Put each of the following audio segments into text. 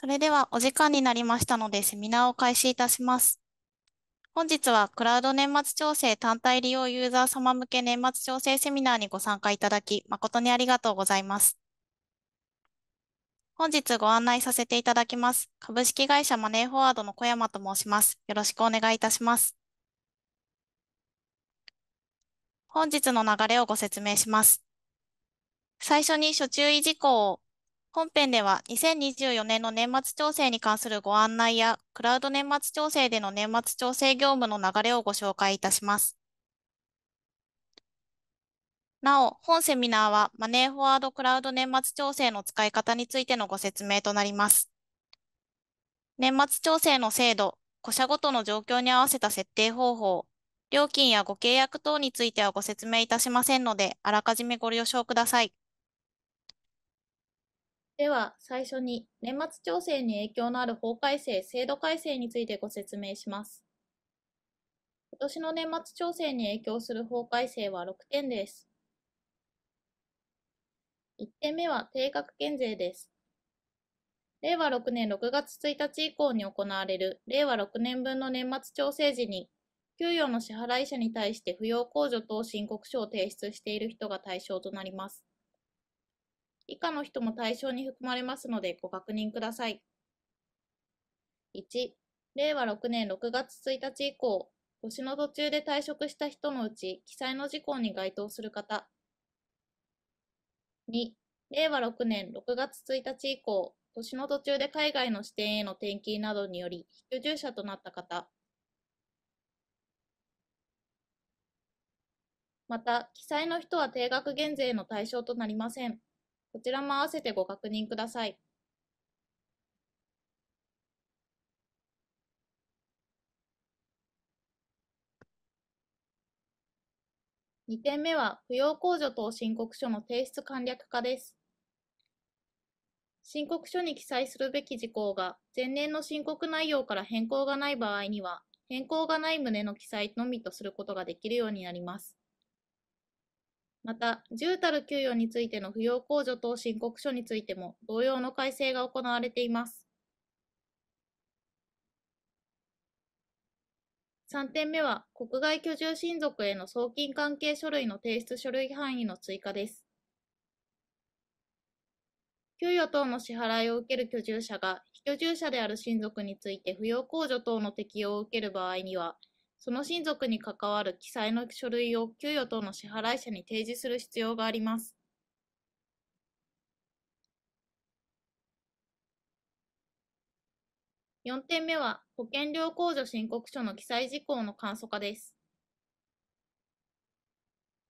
それではお時間になりましたのでセミナーを開始いたします。本日はクラウド年末調整単体利用ユーザー様向け年末調整セミナーにご参加いただき誠にありがとうございます。本日ご案内させていただきます。株式会社マネーフォワードの小山と申します。よろしくお願いいたします。本日の流れをご説明します。最初に初注意事項を本編では2024年の年末調整に関するご案内や、クラウド年末調整での年末調整業務の流れをご紹介いたします。なお、本セミナーはマネーフォワードクラウド年末調整の使い方についてのご説明となります。年末調整の制度、個社ごとの状況に合わせた設定方法、料金やご契約等についてはご説明いたしませんので、あらかじめご了承ください。では、最初に年末調整に影響のある法改正・制度改正についてご説明します。今年の年末調整に影響する法改正は6点です。1点目は定額減税です。令和6年6月1日以降に行われる令和6年分の年末調整時に、給与の支払い者に対して扶養控除等申告書を提出している人が対象となります。以下の人も対象に含まれますのでご確認ください。1、令和6年6月1日以降、年の途中で退職した人のうち、記載の事項に該当する方。2、令和6年6月1日以降、年の途中で海外の支店への転勤などにより、非居住者となった方。また、記載の人は定額減税の対象となりません。こちらも合わせてご確認ください。2点目は、扶養控除等申告書の提出簡略化です。申告書に記載するべき事項が、前年の申告内容から変更がない場合には、変更がない旨の記載のみとすることができるようになります。また、重たる給与についての扶養控除等申告書についても同様の改正が行われています。3点目は、国外居住親族への送金関係書類の提出書類範囲の追加です。給与等の支払いを受ける居住者が、非居住者である親族について扶養控除等の適用を受ける場合には、その親族に関わる記載の書類を給与等の支払い者に提示する必要があります。4点目は、保険料控除申告書の記載事項の簡素化です。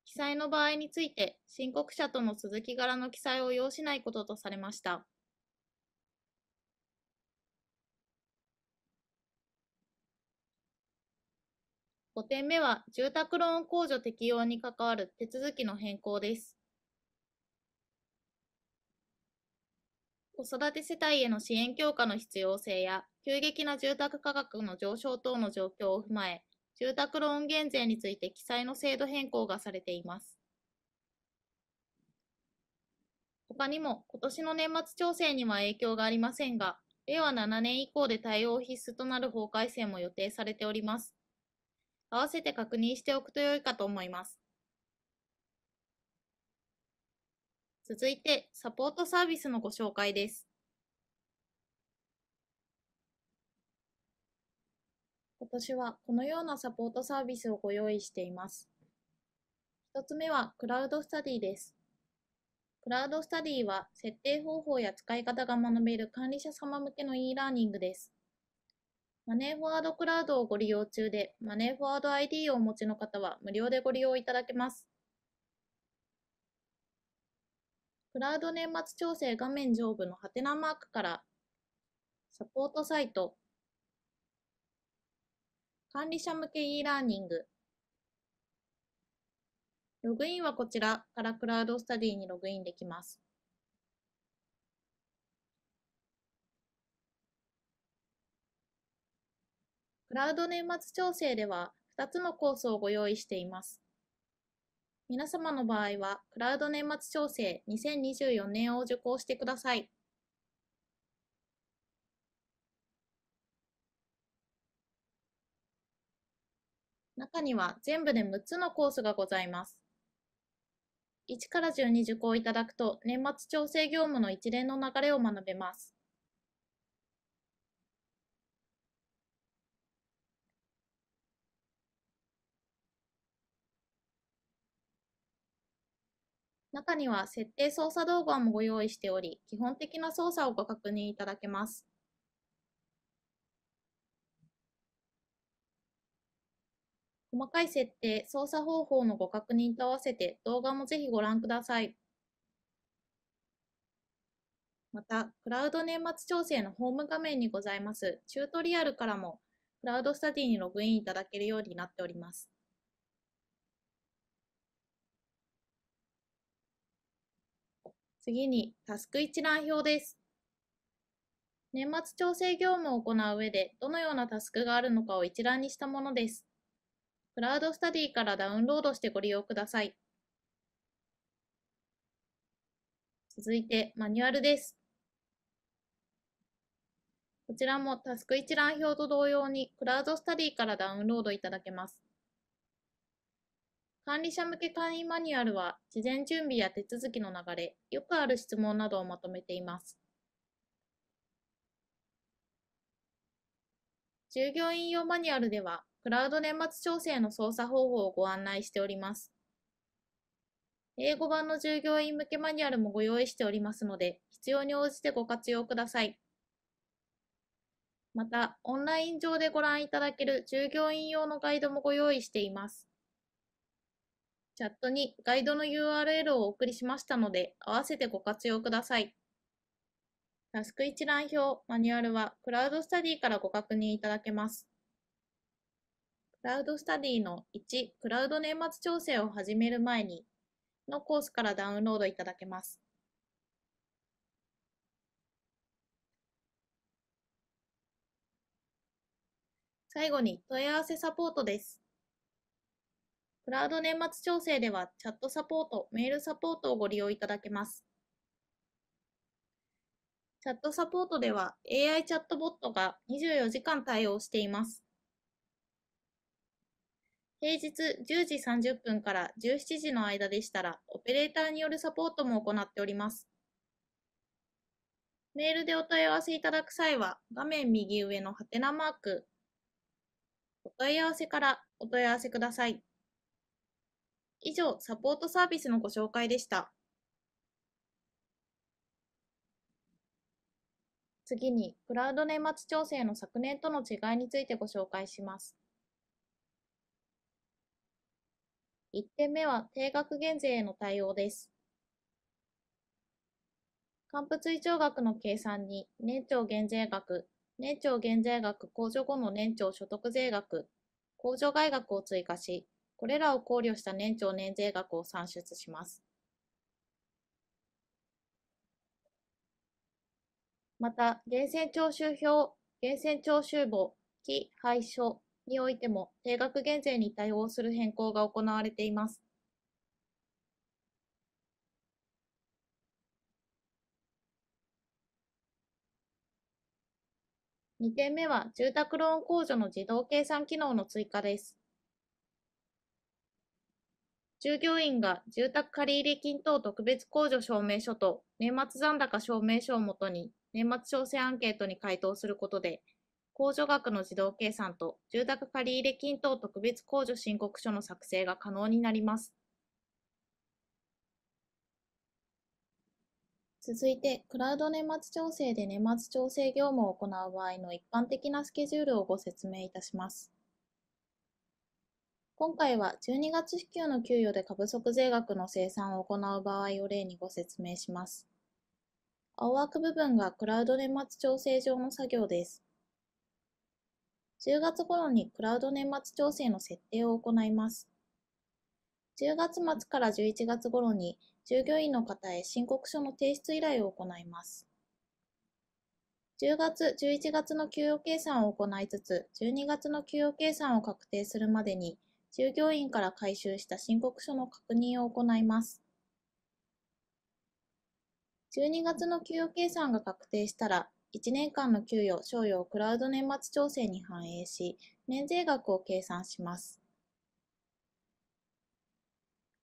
記載の場合について、申告者との続き柄の記載を要しないこととされました。5点目は、住宅ローン控除適用に関わる手続きの変更です。子育て世帯への支援強化の必要性や、急激な住宅価格の上昇等の状況を踏まえ、住宅ローン減税について記載の制度変更がされています。他にも、今年の年末調整には影響がありませんが、令和7年以降で対応必須となる法改正も予定されております。合わせて確認しておくと良いかと思います。続いて、サポートサービスのご紹介です。今年はこのようなサポートサービスをご用意しています。一つ目は、クラウドスタディです。クラウドスタディは、設定方法や使い方が学べる管理者様向けの e ラーニングです。マネーフォワードクラウドをご利用中で、マネーフォワード ID をお持ちの方は無料でご利用いただけます。クラウド年末調整画面上部のハテナマークから、サポートサイト、管理者向け e ラーニング、ログインはこちらからクラウドスタディにログインできます。クラウド年末調整では2つのコースをご用意しています。皆様の場合は、クラウド年末調整2024年を受講してください。中には全部で6つのコースがございます。1から順に受講いただくと、年末調整業務の一連の流れを学べます。中には設定操作動画もご用意しており、基本的な操作をご確認いただけます。細かい設定、操作方法のご確認と合わせて動画もぜひご覧ください。また、クラウド年末調整のホーム画面にございますチュートリアルからも、クラウドスタディにログインいただけるようになっております。次に、タスク一覧表です。年末調整業務を行う上で、どのようなタスクがあるのかを一覧にしたものです。クラウドスタディからダウンロードしてご利用ください。続いて、マニュアルです。こちらもタスク一覧表と同様に、クラウドスタディからダウンロードいただけます。管理者向け会員マニュアルは、事前準備や手続きの流れ、よくある質問などをまとめています。従業員用マニュアルでは、クラウド年末調整の操作方法をご案内しております。英語版の従業員向けマニュアルもご用意しておりますので、必要に応じてご活用ください。また、オンライン上でご覧いただける従業員用のガイドもご用意しています。チャットにガイドの URL をお送りしましたので、合わせてご活用ください。タスク一覧表、マニュアルはクラウドスタディからご確認いただけます。クラウドスタディの1、クラウド年末調整を始める前にのコースからダウンロードいただけます。最後に問い合わせサポートです。クラウド年末調整ではチャットサポート、メールサポートをご利用いただけます。チャットサポートでは AI チャットボットが24時間対応しています。平日10時30分から17時の間でしたら、オペレーターによるサポートも行っております。メールでお問い合わせいただく際は、画面右上のハテナマーク、お問い合わせからお問い合わせください。以上、サポートサービスのご紹介でした。次に、クラウド年末調整の昨年との違いについてご紹介します。1点目は、定額減税への対応です。還付追徴額の計算に、年長減税額、年長減税額控除後の年長所得税額、控除外額を追加し、これらを考慮した年長年税額を算出します。また、源泉徴収票、源泉徴収簿、非廃書においても定額減税に対応する変更が行われています。2点目は住宅ローン控除の自動計算機能の追加です。従業員が住宅借入金等特別控除証明書と年末残高証明書をもとに年末調整アンケートに回答することで、控除額の自動計算と住宅借入金等特別控除申告書の作成が可能になります。続いて、クラウド年末調整で年末調整業務を行う場合の一般的なスケジュールをご説明いたします。今回は12月支給の給与で過不足税額の生産を行う場合を例にご説明します。青枠部分がクラウド年末調整上の作業です。10月頃にクラウド年末調整の設定を行います。10月末から11月頃に従業員の方へ申告書の提出依頼を行います。10月、11月の給与計算を行いつつ、12月の給与計算を確定するまでに、従業員から回収した申告書の確認を行います。12月の給与計算が確定したら、1年間の給与・賞与をクラウド年末調整に反映し、免税額を計算します。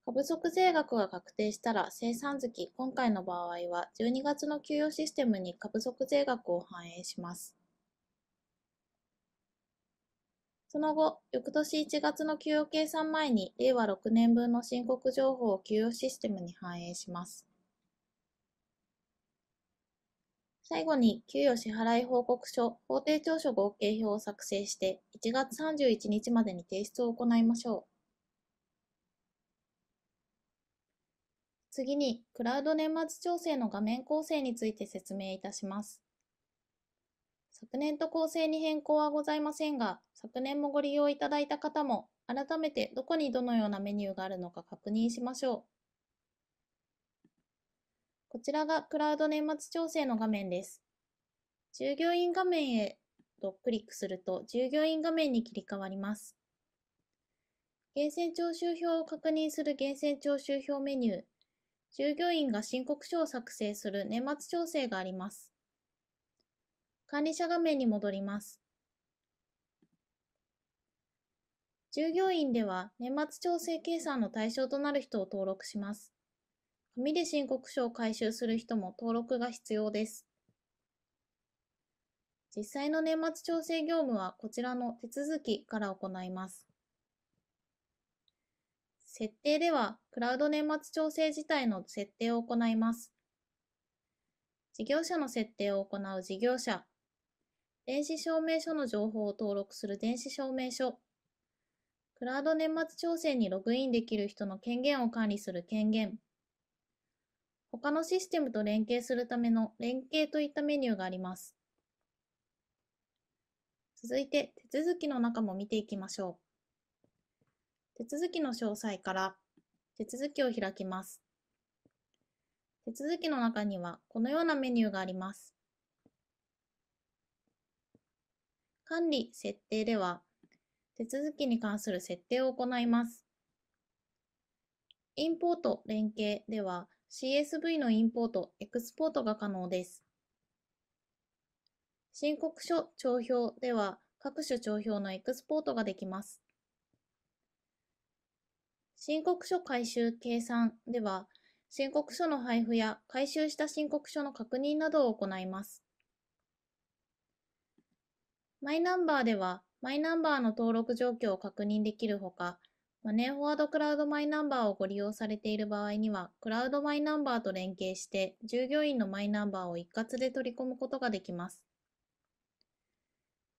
株足税額が確定したら、生産月、今回の場合は、12月の給与システムに株足税額を反映します。その後、翌年1月の給与計算前に令和6年分の申告情報を給与システムに反映します。最後に、給与支払い報告書、法定調書合計表を作成して、1月31日までに提出を行いましょう。次に、クラウド年末調整の画面構成について説明いたします。昨年と構成に変更はございませんが、昨年もご利用いただいた方も、改めてどこにどのようなメニューがあるのか確認しましょう。こちらがクラウド年末調整の画面です。従業員画面へとクリックすると、従業員画面に切り替わります。源泉徴収票を確認する源泉徴収票メニュー、従業員が申告書を作成する年末調整があります。管理者画面に戻ります。従業員では年末調整計算の対象となる人を登録します。紙で申告書を回収する人も登録が必要です。実際の年末調整業務はこちらの手続きから行います。設定では、クラウド年末調整自体の設定を行います。事業者の設定を行う事業者、電子証明書の情報を登録する電子証明書。クラウド年末調整にログインできる人の権限を管理する権限。他のシステムと連携するための連携といったメニューがあります。続いて手続きの中も見ていきましょう。手続きの詳細から手続きを開きます。手続きの中にはこのようなメニューがあります。管理・設定では、手続きに関する設定を行います。インポート連携では CSV のインポート・エクスポートが可能です。申告書帳票では各種帳票のエクスポートができます。申告書回収計算では申告書の配布や回収した申告書の確認などを行います。マイナンバーでは、マイナンバーの登録状況を確認できるほか、マネーフォワードクラウドマイナンバーをご利用されている場合には、クラウドマイナンバーと連携して、従業員のマイナンバーを一括で取り込むことができます。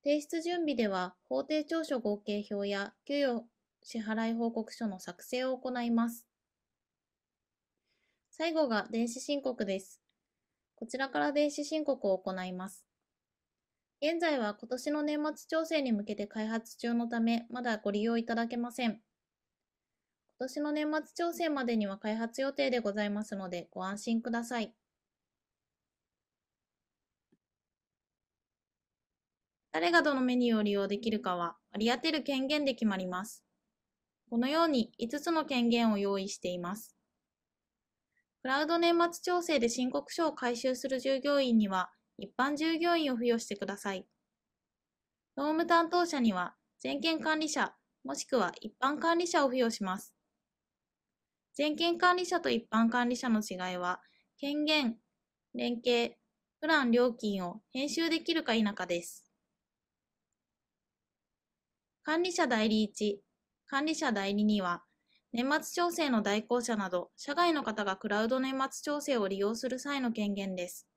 提出準備では、法定調書合計表や給与支払い報告書の作成を行います。最後が電子申告です。こちらから電子申告を行います。現在は今年の年末調整に向けて開発中のため、まだご利用いただけません。今年の年末調整までには開発予定でございますので、ご安心ください。誰がどのメニューを利用できるかは割り当てる権限で決まります。このように5つの権限を用意しています。クラウド年末調整で申告書を回収する従業員には一般従業員を付与してください。労務担当者には、全権管理者、もしくは一般管理者を付与します。全権管理者と一般管理者の違いは、権限、連携、プラン料金を編集できるか否かです。管理者代理1、管理者代理2は、年末調整の代行者など、社外の方がクラウド年末調整を利用する際の権限です。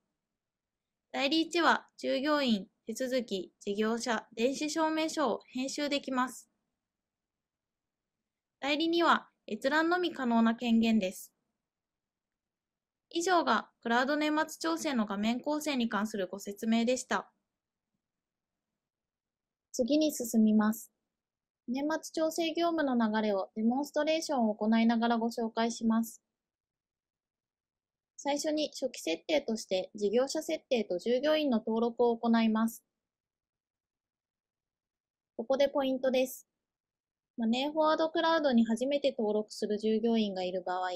代理1は従業員、手続き、事業者、電子証明書を編集できます。代理2は閲覧のみ可能な権限です。以上がクラウド年末調整の画面構成に関するご説明でした。次に進みます。年末調整業務の流れをデモンストレーションを行いながらご紹介します。最初に初期設定として事業者設定と従業員の登録を行います。ここでポイントです。マネーフォワードクラウドに初めて登録する従業員がいる場合、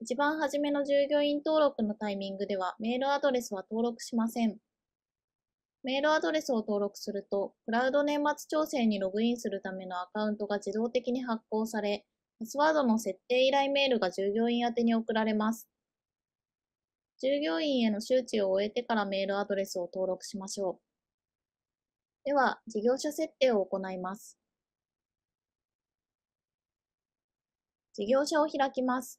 一番初めの従業員登録のタイミングではメールアドレスは登録しません。メールアドレスを登録すると、クラウド年末調整にログインするためのアカウントが自動的に発行され、パスワードの設定依頼メールが従業員宛に送られます。従業員への周知を終えてからメールアドレスを登録しましょう。では、事業者設定を行います。事業者を開きます。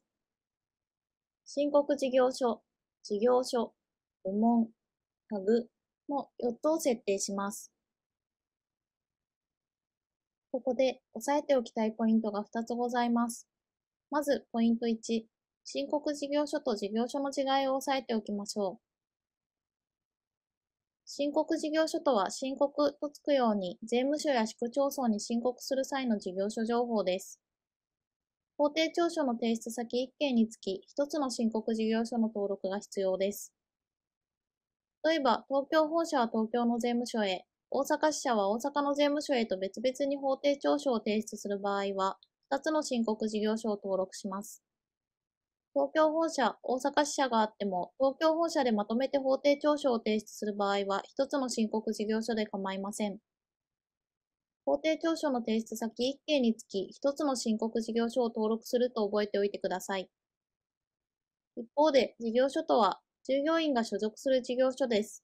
申告事業所、事業所、部門、タグの4つを設定します。ここで押さえておきたいポイントが2つございます。まず、ポイント1。申告事業所と事業所の違いを押さえておきましょう。申告事業所とは、申告とつくように、税務署や市区町村に申告する際の事業所情報です。法定調書の提出先1件につき、1つの申告事業所の登録が必要です。例えば、東京本社は東京の税務署へ、大阪支社は大阪の税務署へと別々に法定調書を提出する場合は、2つの申告事業所を登録します。東京本社、大阪支社があっても、東京本社でまとめて法定調書を提出する場合は、一つの申告事業所で構いません。法定調書の提出先1件につき、一つの申告事業所を登録すると覚えておいてください。一方で、事業所とは、従業員が所属する事業所です。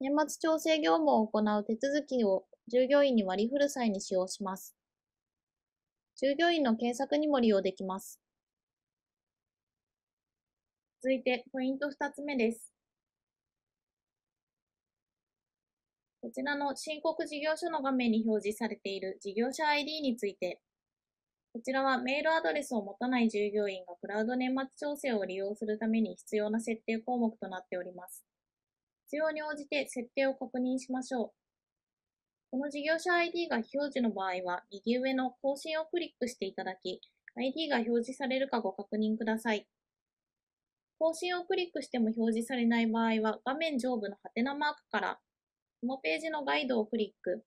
年末調整業務を行う手続きを従業員に割り振る際に使用します。従業員の検索にも利用できます。続いて、ポイント2つ目です。こちらの申告事業所の画面に表示されている事業者 ID について、こちらはメールアドレスを持たない従業員がクラウド年末調整を利用するために必要な設定項目となっております。必要に応じて設定を確認しましょう。この事業者 ID が非表示の場合は、右上の更新をクリックしていただき、ID が表示されるかご確認ください。更新をクリックしても表示されない場合は、画面上部のハテナマークから、このページのガイドをクリック。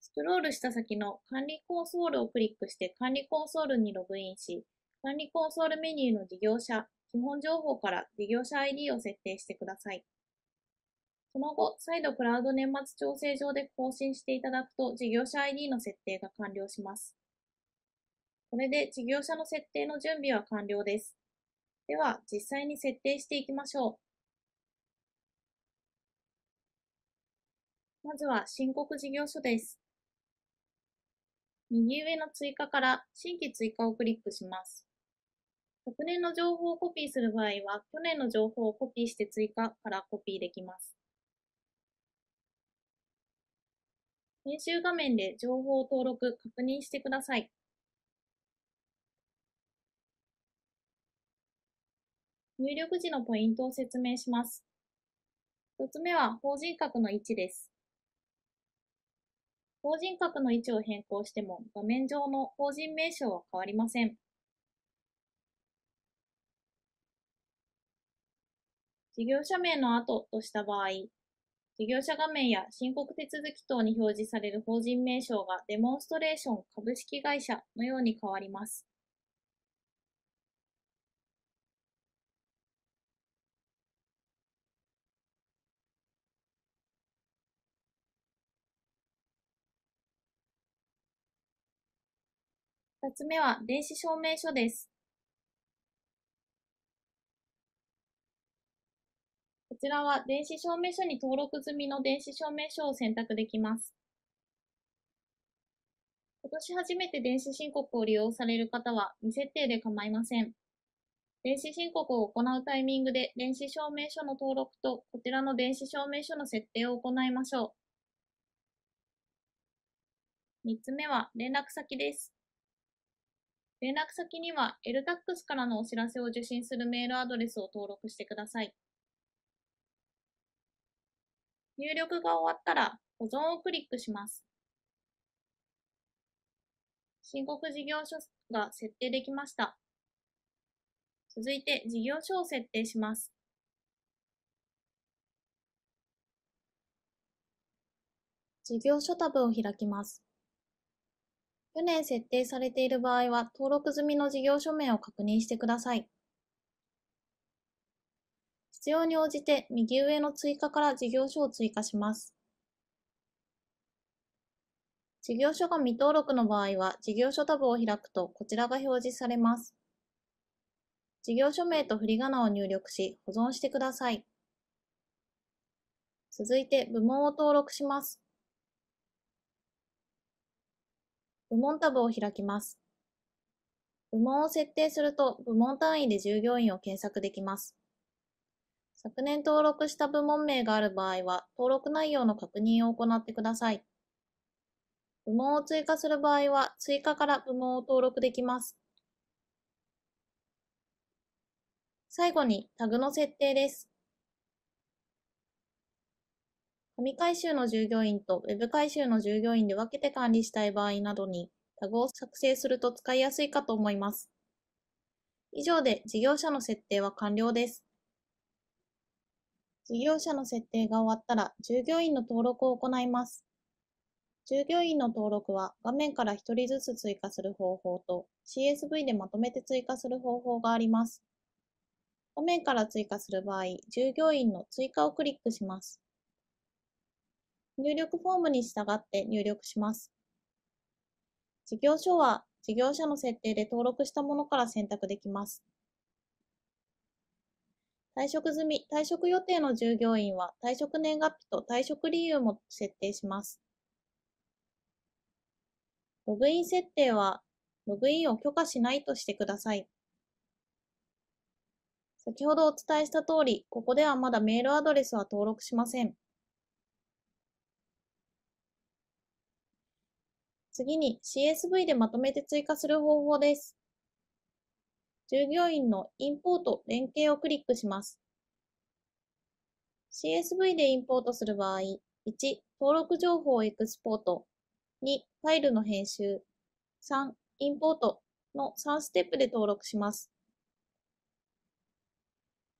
スクロールした先の管理コンソールをクリックして管理コンソールにログインし、管理コンソールメニューの事業者、基本情報から事業者 ID を設定してください。その後、再度クラウド年末調整上で更新していただくと事業者 ID の設定が完了します。これで事業者の設定の準備は完了です。では、実際に設定していきましょう。まずは、申告事業所です。右上の追加から新規追加をクリックします。昨年の情報をコピーする場合は、去年の情報をコピーして追加からコピーできます。編集画面で情報を登録、確認してください。入力時のポイントを説明します。一つ目は法人格の位置です。法人格の位置を変更しても画面上の法人名称は変わりません。事業者名の後とした場合、事業者画面や申告手続き等に表示される法人名称がデモンストレーション株式会社のように変わります。2つ目は電子証明書です。こちらは電子証明書に登録済みの電子証明書を選択できます。今年初めて電子申告を利用される方は未設定で構いません。電子申告を行うタイミングで電子証明書の登録とこちらの電子証明書の設定を行いましょう。3つ目は連絡先です。連絡先には LTAX からのお知らせを受信するメールアドレスを登録してください。入力が終わったら保存をクリックします。申告事業所が設定できました。続いて事業所を設定します。事業所タブを開きます。去年設定されている場合は、登録済みの事業書面を確認してください。必要に応じて右上の追加から事業所を追加します。事業所が未登録の場合は、事業所タブを開くとこちらが表示されます。事業所名と振り仮名を入力し、保存してください。続いて部門を登録します。部門タブを開きます。部門を設定すると、部門単位で従業員を検索できます。昨年登録した部門名がある場合は、登録内容の確認を行ってください。部門を追加する場合は、追加から部門を登録できます。最後にタグの設定です。紙回収の従業員と Web 回収の従業員で分けて管理したい場合などにタグを作成すると使いやすいかと思います。以上で事業者の設定は完了です。事業者の設定が終わったら従業員の登録を行います。従業員の登録は画面から1人ずつ追加する方法と CSV でまとめて追加する方法があります。画面から追加する場合、従業員の追加をクリックします。入力フォームに従って入力します。事業所は事業者の設定で登録したものから選択できます。退職済み、退職予定の従業員は退職年月日と退職理由も設定します。ログイン設定は、ログインを許可しないとしてください。先ほどお伝えした通り、ここではまだメールアドレスは登録しません。次に CSV でまとめて追加する方法です。従業員のインポート連携をクリックします。CSV でインポートする場合、1、登録情報エクスポート、2、ファイルの編集、3、インポートの3ステップで登録します。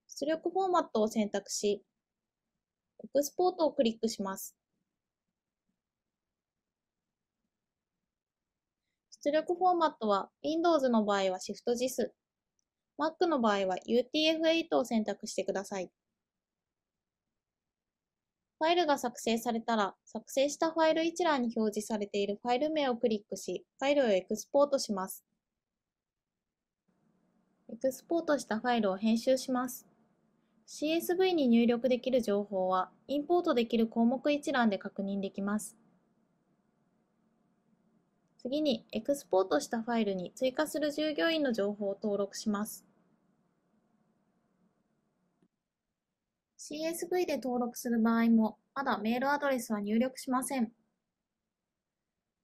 出力フォーマットを選択し、エクスポートをクリックします。出力フォーマットは Windows の場合は ShiftJIS、Mac の場合は UTF-8 を選択してください。ファイルが作成されたら、作成したファイル一覧に表示されているファイル名をクリックし、ファイルをエクスポートします。エクスポートしたファイルを編集します。CSV に入力できる情報は、インポートできる項目一覧で確認できます。次に、エクスポートしたファイルに追加する従業員の情報を登録します。CSV で登録する場合も、まだメールアドレスは入力しません。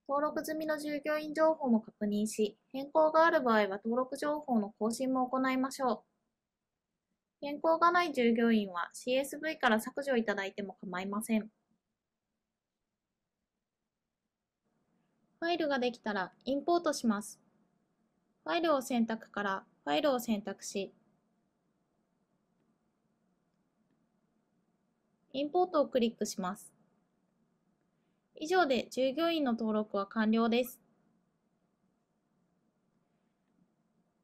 登録済みの従業員情報も確認し、変更がある場合は登録情報の更新も行いましょう。変更がない従業員は CSV から削除いただいても構いません。ファイルができたらインポートします。ファイルを選択からファイルを選択し、インポートをクリックします。以上で従業員の登録は完了です。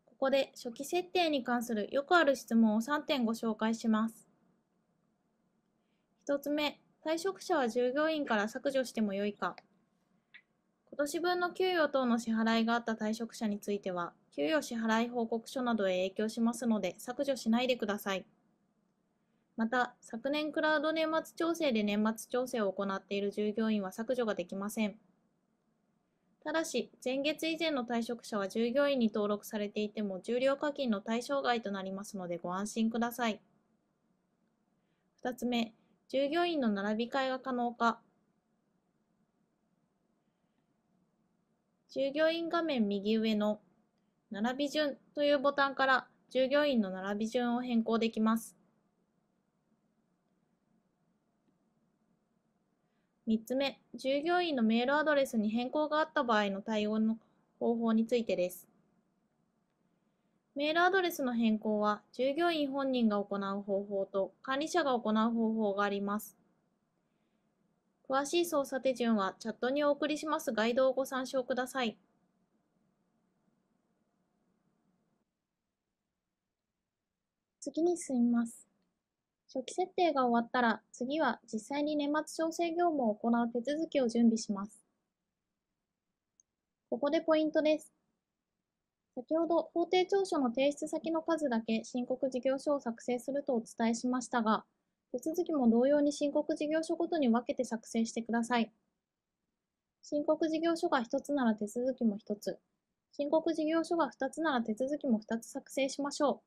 ここで初期設定に関するよくある質問を3点ご紹介します。1つ目、退職者は従業員から削除してもよいか。今年分の給与等の支払いがあった退職者については、給与支払い報告書などへ影響しますので削除しないでください。また、昨年クラウド年末調整で年末調整を行っている従業員は削除ができません。ただし、前月以前の退職者は従業員に登録されていても重量課金の対象外となりますのでご安心ください。2つ目、従業員の並び替えが可能か、従業員画面右上の並び順というボタンから従業員の並び順を変更できます。3つ目、従業員のメールアドレスに変更があった場合の対応の方法についてです。メールアドレスの変更は従業員本人が行う方法と管理者が行う方法があります。詳しい操作手順はチャットにお送りしますガイドをご参照ください。次に進みます。初期設定が終わったら、次は実際に年末調整業務を行う手続きを準備します。ここでポイントです。先ほど法定調書の提出先の数だけ申告事業所を作成するとお伝えしましたが、手続きも同様に申告事業所ごとに分けて作成してください。申告事業所が1つなら手続きも1つ、申告事業所が2つなら手続きも2つ作成しましょ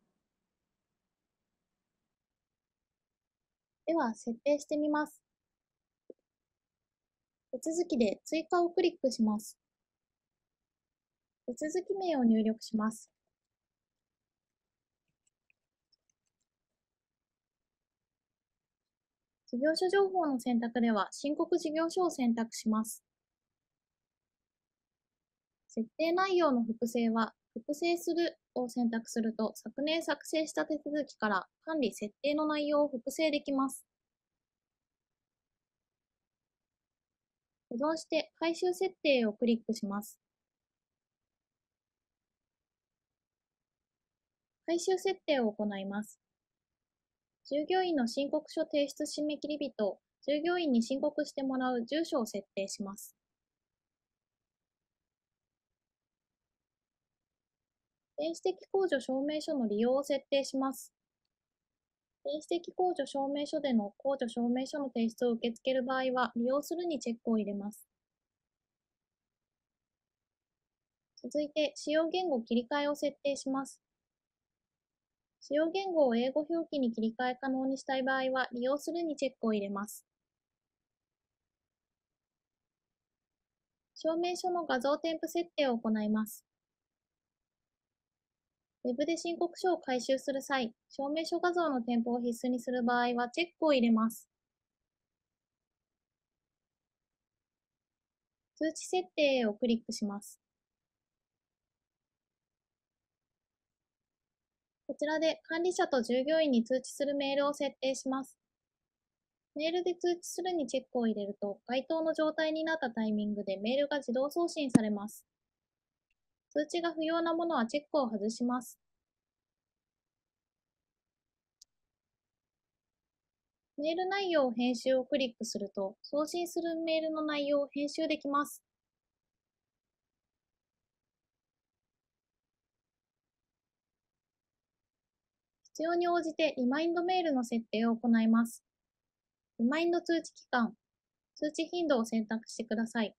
う。では、設定してみます。手続きで追加をクリックします。手続き名を入力します。事業所情報の選択では、申告事業所を選択します。設定内容の複製は、複製するを選択すると、昨年作成した手続きから管理設定の内容を複製できます。保存して回収設定をクリックします。回収設定を行います。従業員の申告書提出締め切り日と従業員に申告してもらう住所を設定します。電子的控除証明書の利用を設定します。電子的控除証明書での控除証明書の提出を受け付ける場合は、利用するにチェックを入れます。続いて、使用言語切り替えを設定します。使用言語を英語表記に切り替え可能にしたい場合は、利用するにチェックを入れます。証明書の画像添付設定を行います。Web で申告書を回収する際、証明書画像の添付を必須にする場合はチェックを入れます。通知設定をクリックします。ちらで管理者と従業員に通知するメールを設定します。メールで通知するにチェックを入れると、該当の状態になったタイミングでメールが自動送信されます。通知が不要なものはチェックを外します。メール内容を編集をクリックすると、送信するメールの内容を編集できます。必要に応じてリマインドメールの設定を行います。リマインド通知期間、通知頻度を選択してください。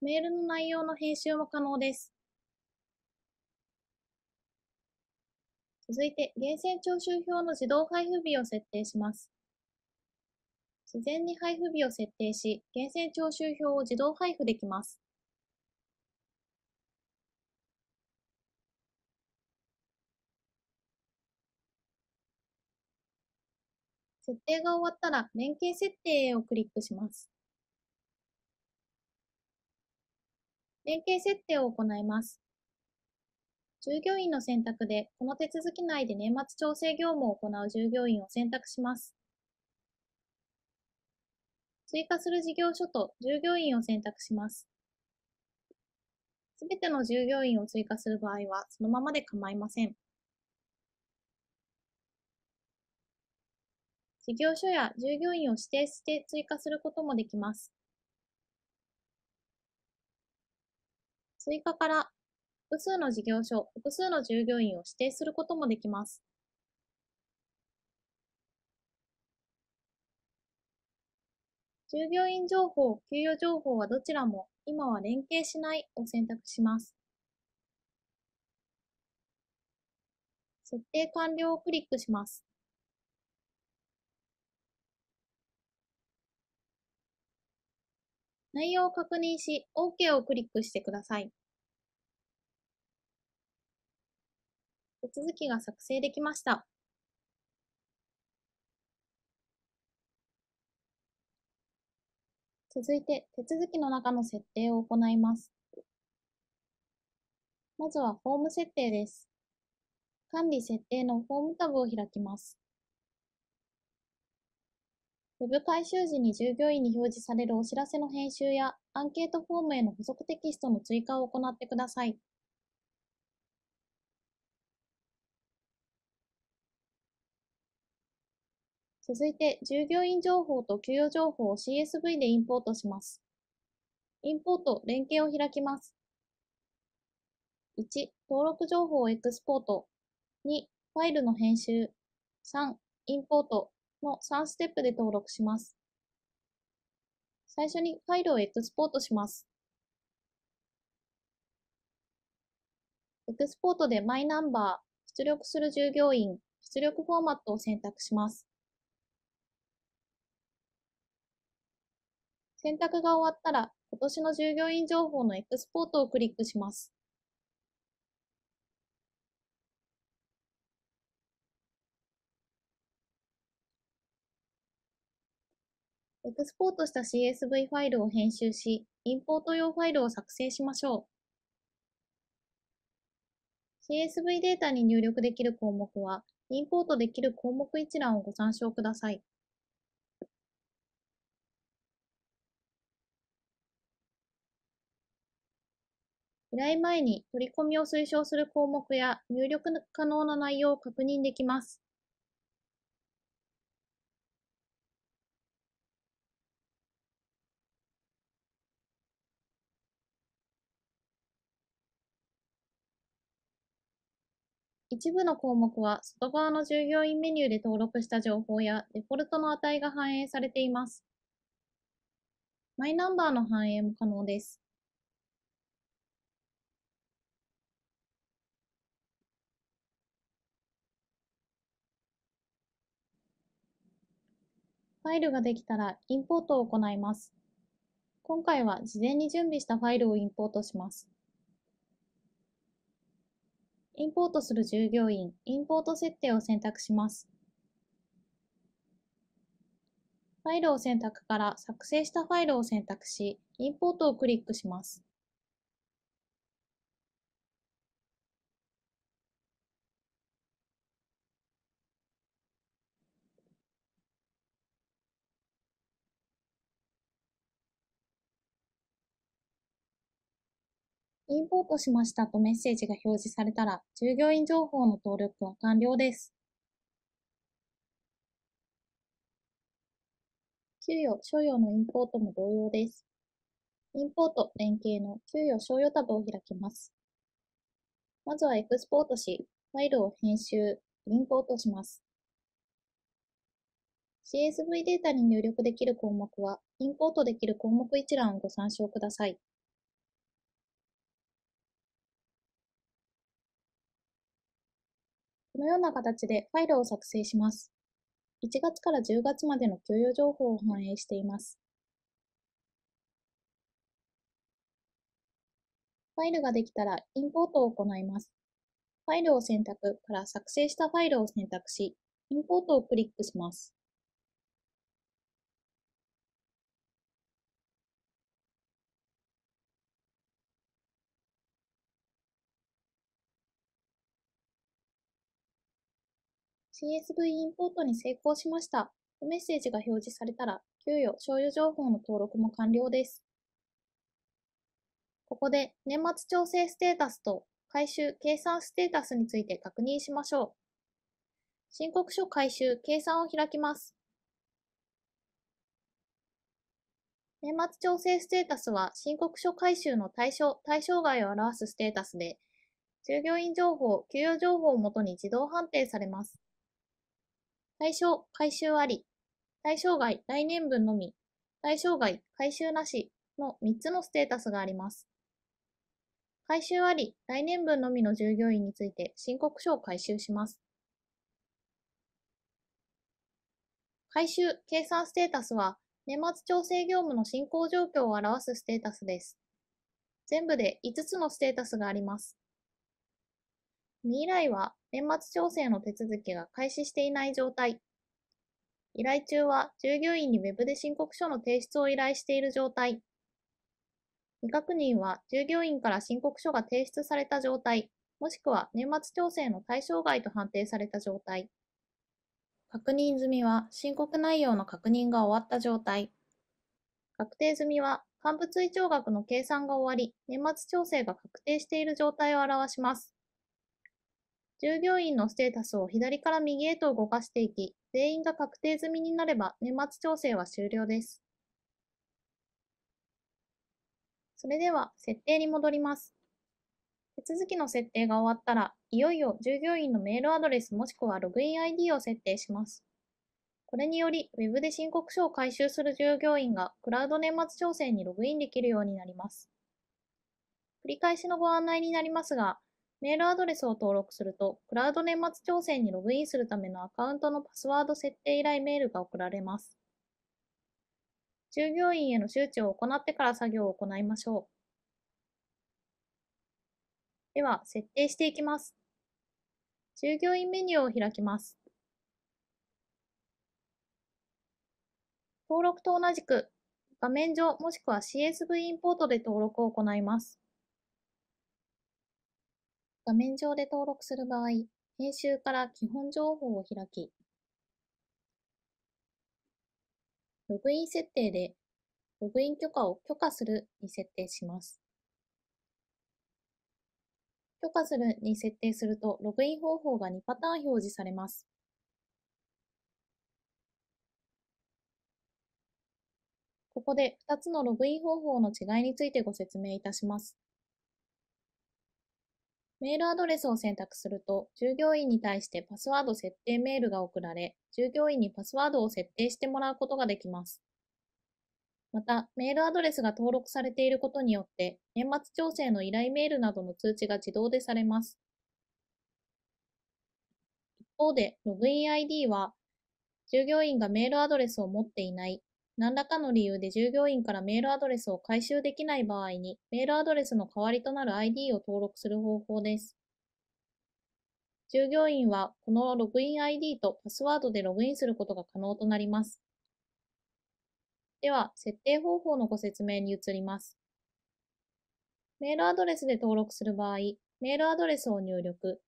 メールの内容の編集も可能です。続いて、厳選徴収票の自動配布日を設定します。事前に配布日を設定し、厳選徴収票を自動配布できます。設定が終わったら連携設定をクリックします。連携設定を行います。従業員の選択で、この手続き内で年末調整業務を行う従業員を選択します。追加する事業所と従業員を選択します。すべての従業員を追加する場合は、そのままで構いません。事業所や従業員を指定して追加することもできます。追加から複数の事業所、複数の従業員を指定することもできます。従業員情報、給与情報はどちらも今は連携しないを選択します。設定完了をクリックします。内容を確認し、OK をクリックしてください。手続きが作成できました。続いて、手続きの中の設定を行います。まずは、フォーム設定です。管理設定のフォームタブを開きます。ウェブ回収時に従業員に表示されるお知らせの編集やアンケートフォームへの補足テキストの追加を行ってください。続いて、従業員情報と給与情報を CSV でインポートします。インポート、連携を開きます。1、登録情報をエクスポート。2、ファイルの編集。3、インポート。の3ステップで登録します。最初にファイルをエクスポートします。エクスポートでマイナンバー、出力する従業員、出力フォーマットを選択します。選択が終わったら、今年の従業員情報のエクスポートをクリックします。エクスポートした CSV ファイルを編集し、インポート用ファイルを作成しましょう。CSV データに入力できる項目は、インポートできる項目一覧をご参照ください。依頼前に取り込みを推奨する項目や入力可能な内容を確認できます。一部の項目は外側の従業員メニューで登録した情報やデフォルトの値が反映されています。マイナンバーの反映も可能です。ファイルができたらインポートを行います。今回は事前に準備したファイルをインポートします。インポートする従業員、インポート設定を選択します。ファイルを選択から作成したファイルを選択し、インポートをクリックします。インポートしましたとメッセージが表示されたら、従業員情報の登録は完了です。給与・所与のインポートも同様です。インポート連携の給与・所与タブを開きます。まずはエクスポートし、ファイルを編集、インポートします。CSV データに入力できる項目は、インポートできる項目一覧をご参照ください。このような形でファイルを作成します。1月から10月までの給与情報を反映しています。ファイルができたらインポートを行います。ファイルを選択から作成したファイルを選択し、インポートをクリックします。CSV インポートに成功しましたメッセージが表示されたら、給与・賞与情報の登録も完了です。ここで年末調整ステータスと回収・計算ステータスについて確認しましょう。申告書回収・計算を開きます。年末調整ステータスは申告書回収の対象・対象外を表すステータスで、従業員情報、給与情報をもとに自動判定されます。対象、回収あり。対象外、来年分のみ。対象外、回収なしの3つのステータスがあります。回収あり、来年分のみの従業員について申告書を回収します。回収、計算ステータスは、年末調整業務の進行状況を表すステータスです。全部で5つのステータスがあります。未来は年末調整の手続きが開始していない状態。依頼中は従業員に Web で申告書の提出を依頼している状態。未確認は従業員から申告書が提出された状態、もしくは年末調整の対象外と判定された状態。確認済みは申告内容の確認が終わった状態。確定済みは、幹部追徴額の計算が終わり、年末調整が確定している状態を表します。従業員のステータスを左から右へと動かしていき、全員が確定済みになれば年末調整は終了です。それでは設定に戻ります。手続きの設定が終わったら、いよいよ従業員のメールアドレスもしくはログイン ID を設定します。これにより、Web で申告書を回収する従業員がクラウド年末調整にログインできるようになります。繰り返しのご案内になりますが、メールアドレスを登録すると、クラウド年末調整にログインするためのアカウントのパスワード設定依頼メールが送られます。従業員への周知を行ってから作業を行いましょう。では、設定していきます。従業員メニューを開きます。登録と同じく、画面上もしくは CSV インポートで登録を行います。画面上で登録する場合、編集から基本情報を開き、ログイン設定で、ログイン許可を許可するに設定します。許可するに設定すると、ログイン方法が2パターン表示されます。ここで2つのログイン方法の違いについてご説明いたします。メールアドレスを選択すると、従業員に対してパスワード設定メールが送られ、従業員にパスワードを設定してもらうことができます。また、メールアドレスが登録されていることによって、年末調整の依頼メールなどの通知が自動でされます。一方で、ログイン ID は、従業員がメールアドレスを持っていない何らかの理由で従業員からメールアドレスを回収できない場合に、メールアドレスの代わりとなる ID を登録する方法です。従業員はこのログイン ID とパスワードでログインすることが可能となります。では、設定方法のご説明に移ります。メールアドレスで登録する場合、メールアドレスを入力、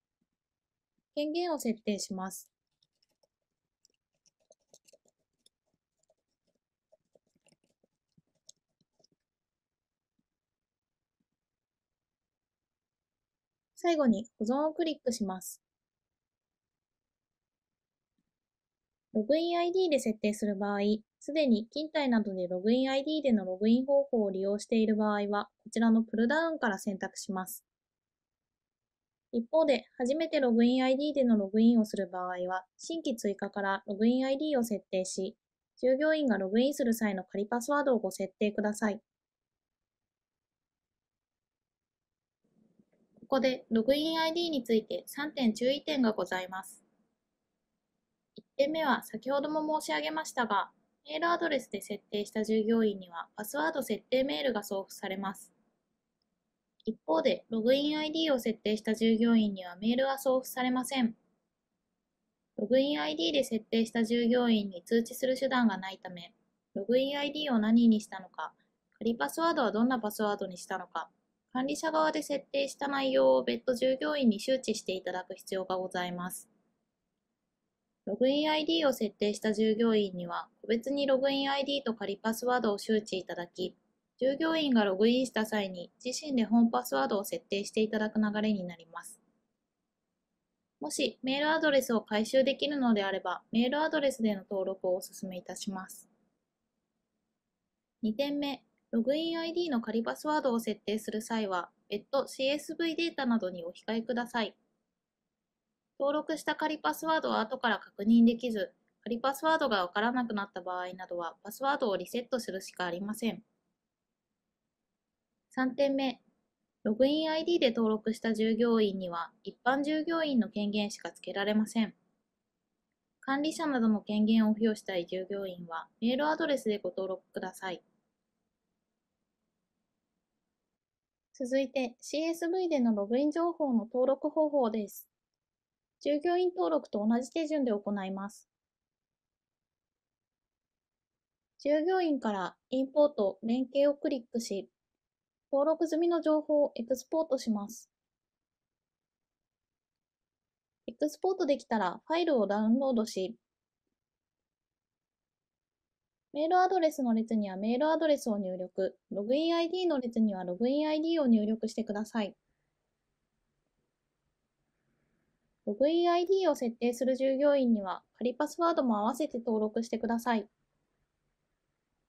権限を設定します。最後に保存をクリックします。ログイン ID で設定する場合、すでに勤怠などでログイン ID でのログイン方法を利用している場合は、こちらのプルダウンから選択します。一方で、初めてログイン ID でのログインをする場合は、新規追加からログイン ID を設定し、従業員がログインする際の仮パスワードをご設定ください。ここでログイン ID について3点注意点がございます。1点目は先ほども申し上げましたが、メールアドレスで設定した従業員にはパスワード設定メールが送付されます。一方で、ログイン ID を設定した従業員にはメールは送付されません。ログイン ID で設定した従業員に通知する手段がないため、ログイン ID を何にしたのか、仮パスワードはどんなパスワードにしたのか、管理者側で設定した内容を別途従業員に周知していただく必要がございます。ログイン ID を設定した従業員には、個別にログイン ID と仮パスワードを周知いただき、従業員がログインした際に自身で本パスワードを設定していただく流れになります。もしメールアドレスを回収できるのであれば、メールアドレスでの登録をお勧めいたします。2点目、ログイン ID の仮パスワードを設定する際は、別途 CSV データなどにお控えください。登録した仮パスワードは後から確認できず、仮パスワードがわからなくなった場合などは、パスワードをリセットするしかありません。3点目、ログイン ID で登録した従業員には、一般従業員の権限しか付けられません。管理者などの権限を付与したい従業員は、メールアドレスでご登録ください。続いて CSV でのログイン情報の登録方法です。従業員登録と同じ手順で行います。従業員からインポート連携をクリックし、登録済みの情報をエクスポートします。エクスポートできたらファイルをダウンロードし、メールアドレスの列にはメールアドレスを入力、ログイン ID の列にはログイン ID を入力してください。ログイン ID を設定する従業員には仮パスワードも合わせて登録してください。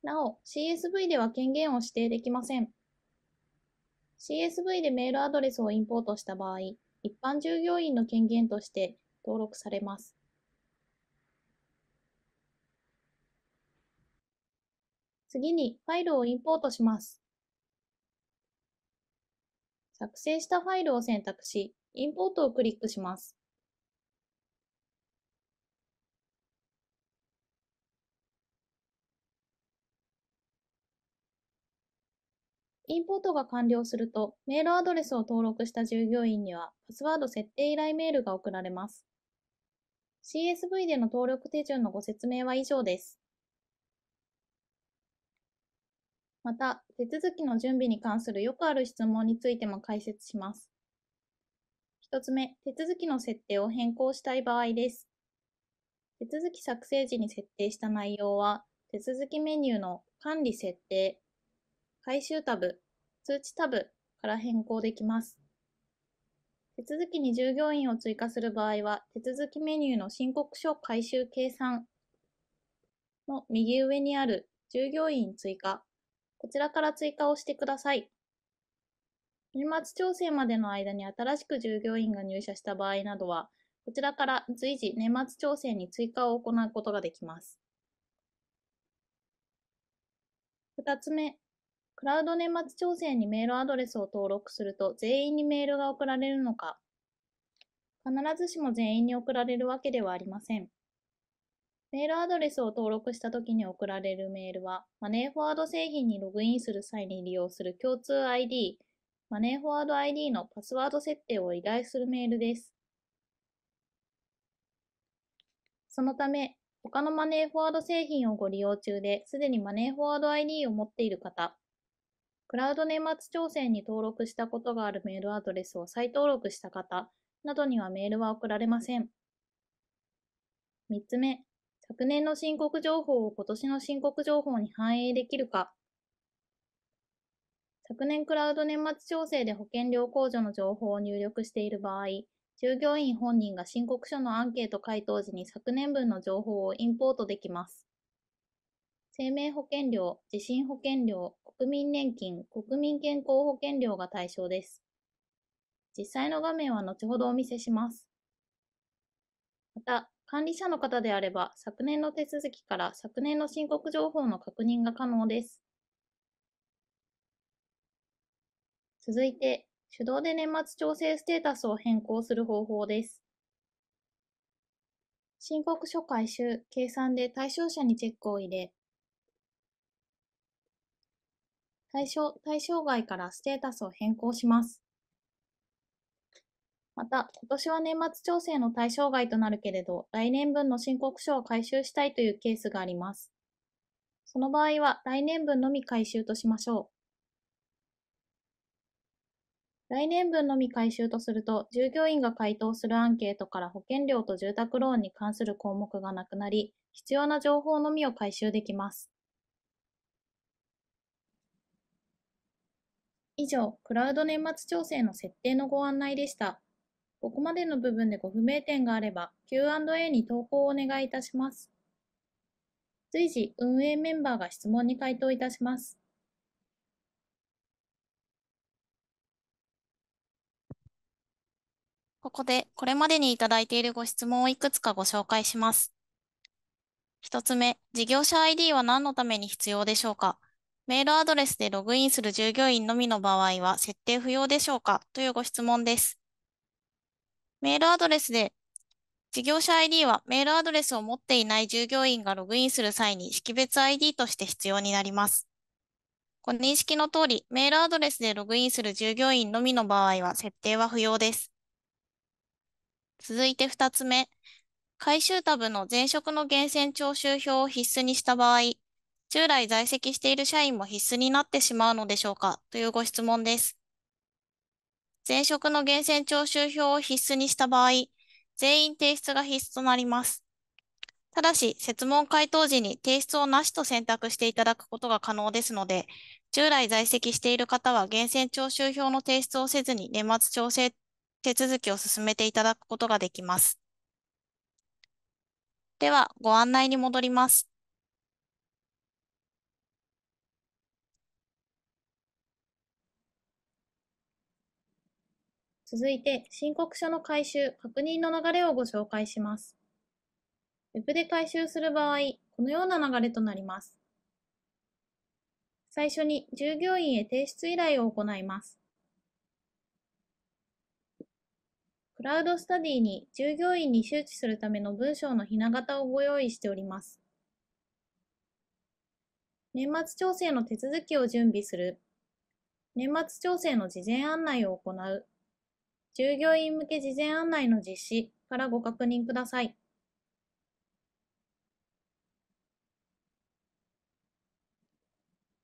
なお、CSV では権限を指定できません。CSV でメールアドレスをインポートした場合、一般従業員の権限として登録されます。次にファイルをインポートします。作成したファイルを選択し、インポートをクリックします。インポートが完了すると、メールアドレスを登録した従業員には、パスワード設定依頼メールが送られます。CSV での登録手順のご説明は以上です。また、手続きの準備に関するよくある質問についても解説します。1つ目、手続きの設定を変更したい場合です。手続き作成時に設定した内容は、手続きメニューの管理設定、回収タブ、通知タブから変更できます。手続きに従業員を追加する場合は、手続きメニューの申告書回収計算の右上にある従業員追加こちらから追加をしてください。年末調整までの間に新しく従業員が入社した場合などは、こちらから随時年末調整に追加を行うことができます。2つ目、クラウド年末調整にメールアドレスを登録すると全員にメールが送られるのか、必ずしも全員に送られるわけではありません。メールアドレスを登録したときに送られるメールは、マネーフォワード製品にログインする際に利用する共通 ID、マネーフォワード ID のパスワード設定を依頼するメールです。そのため、他のマネーフォワード製品をご利用中で、すでにマネーフォワード ID を持っている方、クラウド年末調整に登録したことがあるメールアドレスを再登録した方などにはメールは送られません。3つ目、昨年の申告情報を今年の申告情報に反映できるか。昨年クラウド年末調整で保険料控除の情報を入力している場合、従業員本人が申告書のアンケート回答時に昨年分の情報をインポートできます。生命保険料、地震保険料、国民年金、国民健康保険料が対象です。実際の画面は後ほどお見せします。また、管理者の方であれば、昨年の手続きから昨年の申告情報の確認が可能です。続いて、手動で年末調整ステータスを変更する方法です。申告書回収、計算で対象者にチェックを入れ、対象、対象外からステータスを変更します。また、今年は年末調整の対象外となるけれど、来年分の申告書を回収したいというケースがあります。その場合は、来年分のみ回収としましょう。来年分のみ回収とすると、従業員が回答するアンケートから保険料と住宅ローンに関する項目がなくなり、必要な情報のみを回収できます。以上、クラウド年末調整の設定のご案内でした。ここまでの部分でご不明点があれば Q&A に投稿をお願いいたします。随時、運営メンバーが質問に回答いたします。ここで、これまでにいただいているご質問をいくつかご紹介します。一つ目、事業者 ID は何のために必要でしょうかメールアドレスでログインする従業員のみの場合は設定不要でしょうかというご質問です。メールアドレスで、事業者 ID はメールアドレスを持っていない従業員がログインする際に識別 ID として必要になります。ご認識の通り、メールアドレスでログインする従業員のみの場合は設定は不要です。続いて2つ目、回収タブの前職の源泉徴収票を必須にした場合、従来在籍している社員も必須になってしまうのでしょうかというご質問です。前職の源泉徴収票を必須にした場合、全員提出が必須となります。ただし、設問回答時に提出をなしと選択していただくことが可能ですので、従来在籍している方は源泉徴収票の提出をせずに年末調整手続きを進めていただくことができます。では、ご案内に戻ります。続いて、申告書の回収、確認の流れをご紹介します。Web で回収する場合、このような流れとなります。最初に従業員へ提出依頼を行います。クラウドスタディに従業員に周知するための文章のひな型をご用意しております。年末調整の手続きを準備する。年末調整の事前案内を行う。従業員向け事前案内の実施からご確認ください。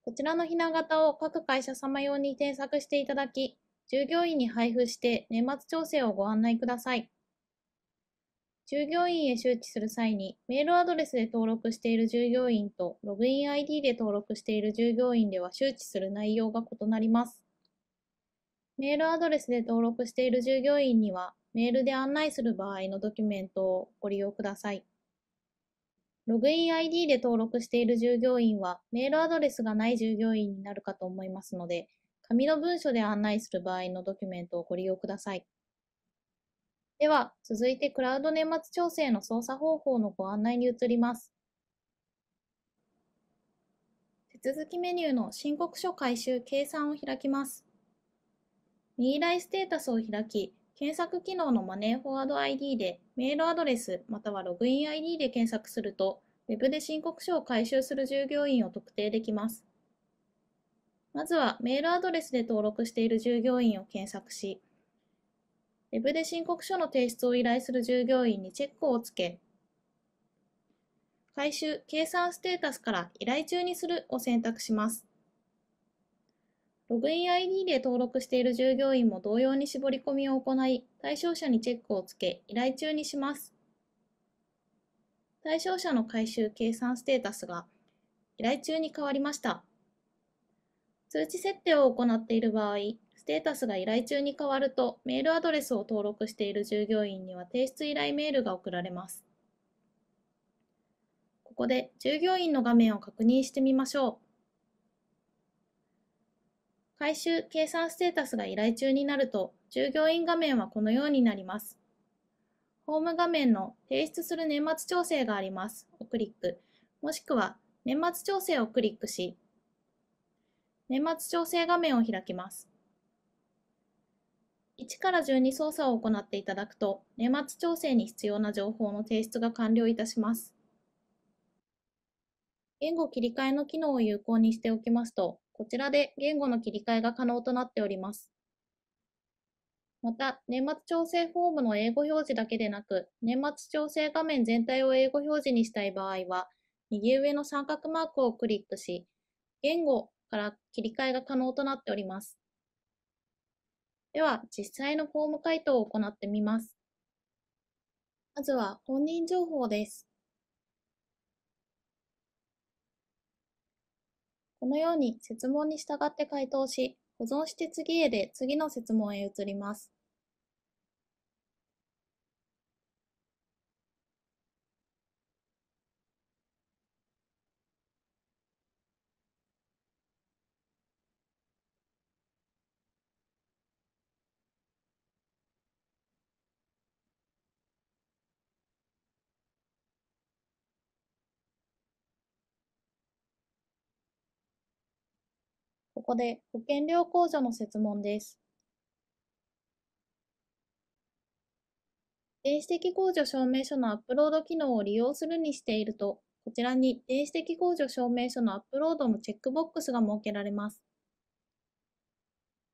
こちらのひな型を各会社様用に添削していただき、従業員に配布して年末調整をご案内ください。従業員へ周知する際に、メールアドレスで登録している従業員と、ログイン ID で登録している従業員では周知する内容が異なります。メールアドレスで登録している従業員には、メールで案内する場合のドキュメントをご利用ください。ログイン ID で登録している従業員は、メールアドレスがない従業員になるかと思いますので、紙の文書で案内する場合のドキュメントをご利用ください。では、続いてクラウド年末調整の操作方法のご案内に移ります。手続きメニューの申告書回収計算を開きます。未依頼ステータスを開き、検索機能のマネーフォワード ID でメールアドレスまたはログイン ID で検索すると、Web で申告書を回収する従業員を特定できます。まずはメールアドレスで登録している従業員を検索し、Web で申告書の提出を依頼する従業員にチェックをつけ、回収・計算ステータスから依頼中にするを選択します。ログイン ID で登録している従業員も同様に絞り込みを行い、対象者にチェックをつけ、依頼中にします。対象者の回収計算ステータスが依頼中に変わりました。通知設定を行っている場合、ステータスが依頼中に変わると、メールアドレスを登録している従業員には提出依頼メールが送られます。ここで従業員の画面を確認してみましょう。回収・計算ステータスが依頼中になると、従業員画面はこのようになります。ホーム画面の提出する年末調整がありますをクリック、もしくは年末調整をクリックし、年末調整画面を開きます。1から順に操作を行っていただくと、年末調整に必要な情報の提出が完了いたします。言語切り替えの機能を有効にしておきますと、こちらで言語の切り替えが可能となっております。また、年末調整フォームの英語表示だけでなく、年末調整画面全体を英語表示にしたい場合は、右上の三角マークをクリックし、言語から切り替えが可能となっております。では、実際のフォーム回答を行ってみます。まずは、本人情報です。このように設問に従って回答し、保存して次へで次の設問へ移ります。ここで保険料控除の設問です。電子的控除証明書のアップロード機能を利用するにしていると、こちらに電子的控除証明書のアップロードのチェックボックスが設けられます。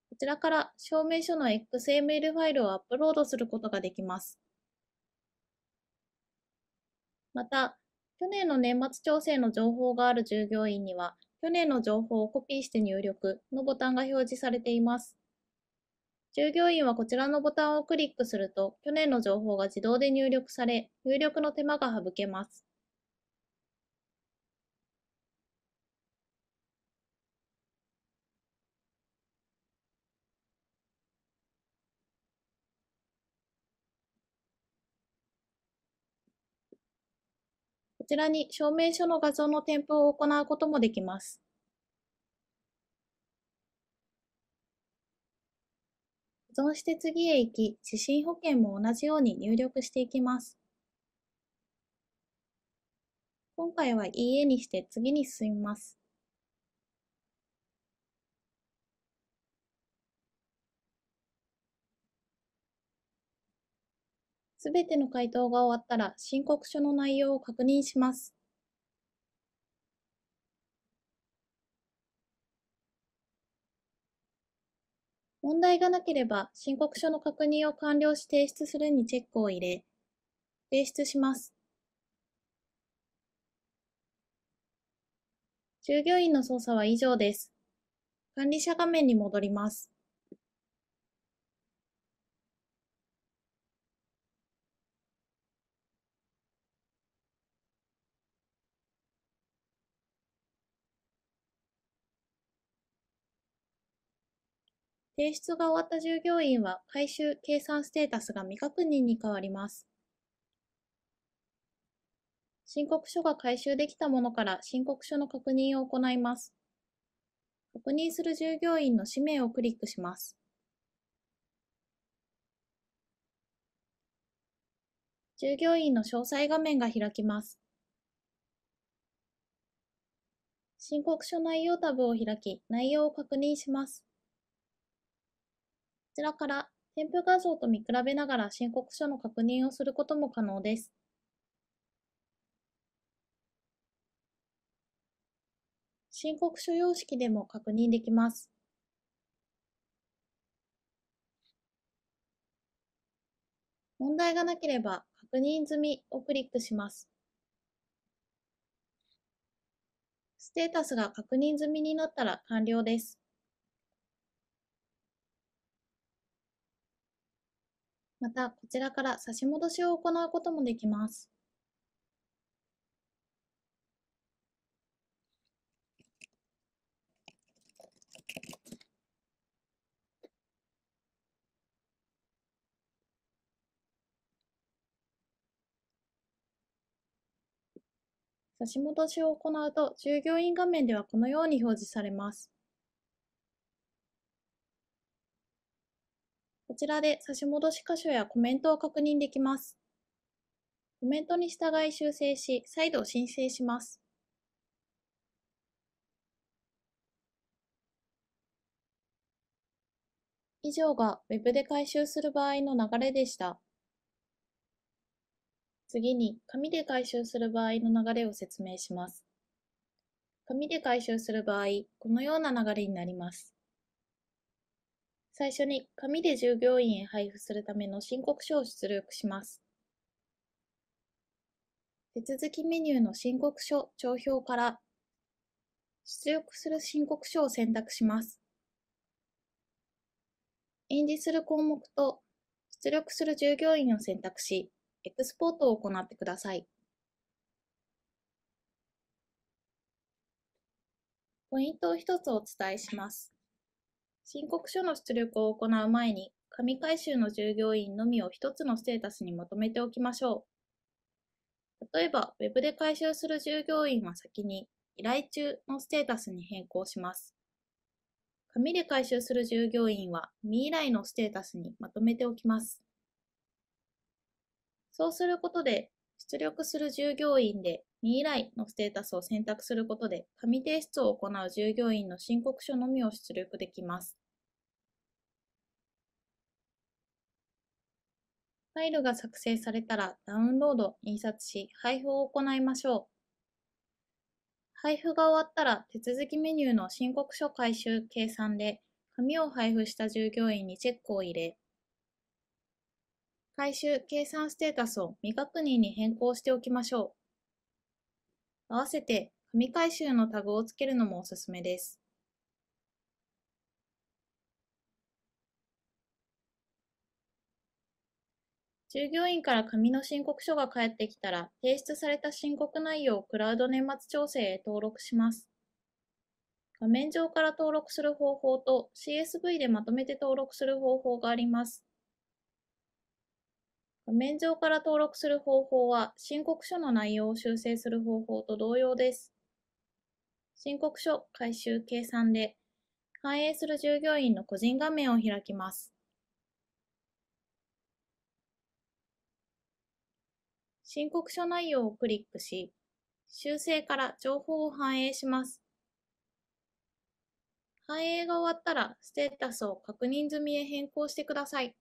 こちらから証明書の XML ファイルをアップロードすることができます。また、去年の年末調整の情報がある従業員には、去年の情報をコピーして入力のボタンが表示されています。従業員はこちらのボタンをクリックすると、去年の情報が自動で入力され、入力の手間が省けます。ちらに証明書の画像の添付を行うこともできます。保存して次へ行き、指針保険も同じように入力していきます。今回は EA にして次に進みます。すべての回答が終わったら申告書の内容を確認します。問題がなければ申告書の確認を完了し提出するにチェックを入れ、提出します。従業員の操作は以上です。管理者画面に戻ります。提出が終わった従業員は回収・計算ステータスが未確認に変わります。申告書が回収できたものから申告書の確認を行います。確認する従業員の氏名をクリックします。従業員の詳細画面が開きます。申告書内容タブを開き、内容を確認します。ちらから添付画像と見比べながら申告書の確認をすることも可能です。申告書様式でも確認できます。問題がなければ確認済みをクリックします。ステータスが確認済みになったら完了です。また、こちらから差し戻しを行うこともできます。差し戻しを行うと、従業員画面ではこのように表示されます。こちらで差し戻し箇所やコメントを確認できます。コメントに従い修正し、再度申請します。以上が Web で回収する場合の流れでした。次に、紙で回収する場合の流れを説明します。紙で回収する場合、このような流れになります。最初に紙で従業員へ配布するための申告書を出力します。手続きメニューの申告書帳票から出力する申告書を選択します。印字する項目と出力する従業員を選択し、エクスポートを行ってください。ポイントを一つお伝えします。申告書の出力を行う前に、紙回収の従業員のみを一つのステータスにまとめておきましょう。例えば、Web で回収する従業員は先に、依頼中のステータスに変更します。紙で回収する従業員は未依頼のステータスにまとめておきます。そうすることで、出力する従業員で未来のステータスを選択することで、紙提出を行う従業員の申告書のみを出力できます。ファイルが作成されたらダウンロード、印刷し、配布を行いましょう。配布が終わったら手続きメニューの申告書回収計算で紙を配布した従業員にチェックを入れ、回収計算ステータスを未確認に変更しておきましょう。合わせて紙回収のタグをつけるのもおすすめです。従業員から紙の申告書が返ってきたら、提出された申告内容をクラウド年末調整へ登録します。画面上から登録する方法と CSV でまとめて登録する方法があります。免状から登録する方法は、申告書の内容を修正する方法と同様です。申告書回収計算で、反映する従業員の個人画面を開きます。申告書内容をクリックし、修正から情報を反映します。反映が終わったら、ステータスを確認済みへ変更してください。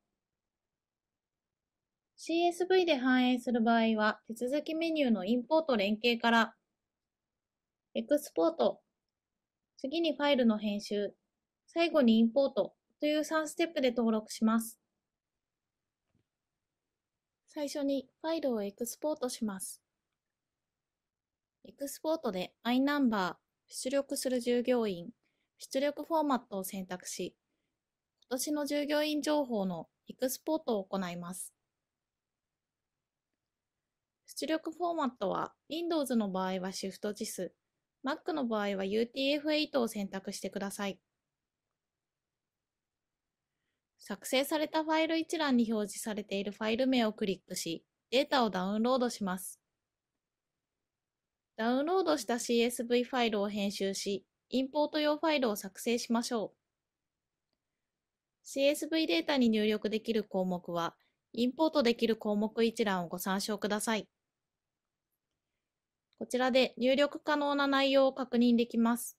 CSV で反映する場合は、手続きメニューのインポート連携から、エクスポート、次にファイルの編集、最後にインポートという3ステップで登録します。最初にファイルをエクスポートします。エクスポートで i ナンバー、出力する従業員、出力フォーマットを選択し、今年の従業員情報のエクスポートを行います。出力フォーマットは Windows の場合は ShiftJIS、Mac の場合は UTF-8 を選択してください。作成されたファイル一覧に表示されているファイル名をクリックし、データをダウンロードします。ダウンロードした CSV ファイルを編集し、インポート用ファイルを作成しましょう。CSV データに入力できる項目は、インポートできる項目一覧をご参照ください。こちらで入力可能な内容を確認できます。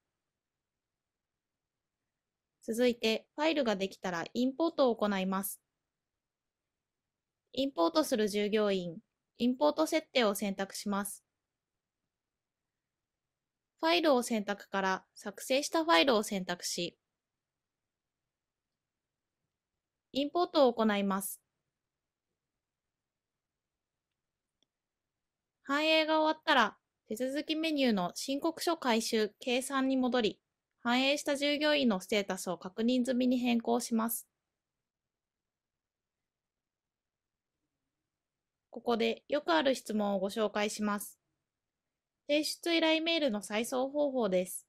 続いて、ファイルができたらインポートを行います。インポートする従業員、インポート設定を選択します。ファイルを選択から作成したファイルを選択し、インポートを行います。反映が終わったら手続きメニューの申告書回収、計算に戻り、反映した従業員のステータスを確認済みに変更します。ここでよくある質問をご紹介します。提出依頼メールの再送方法です。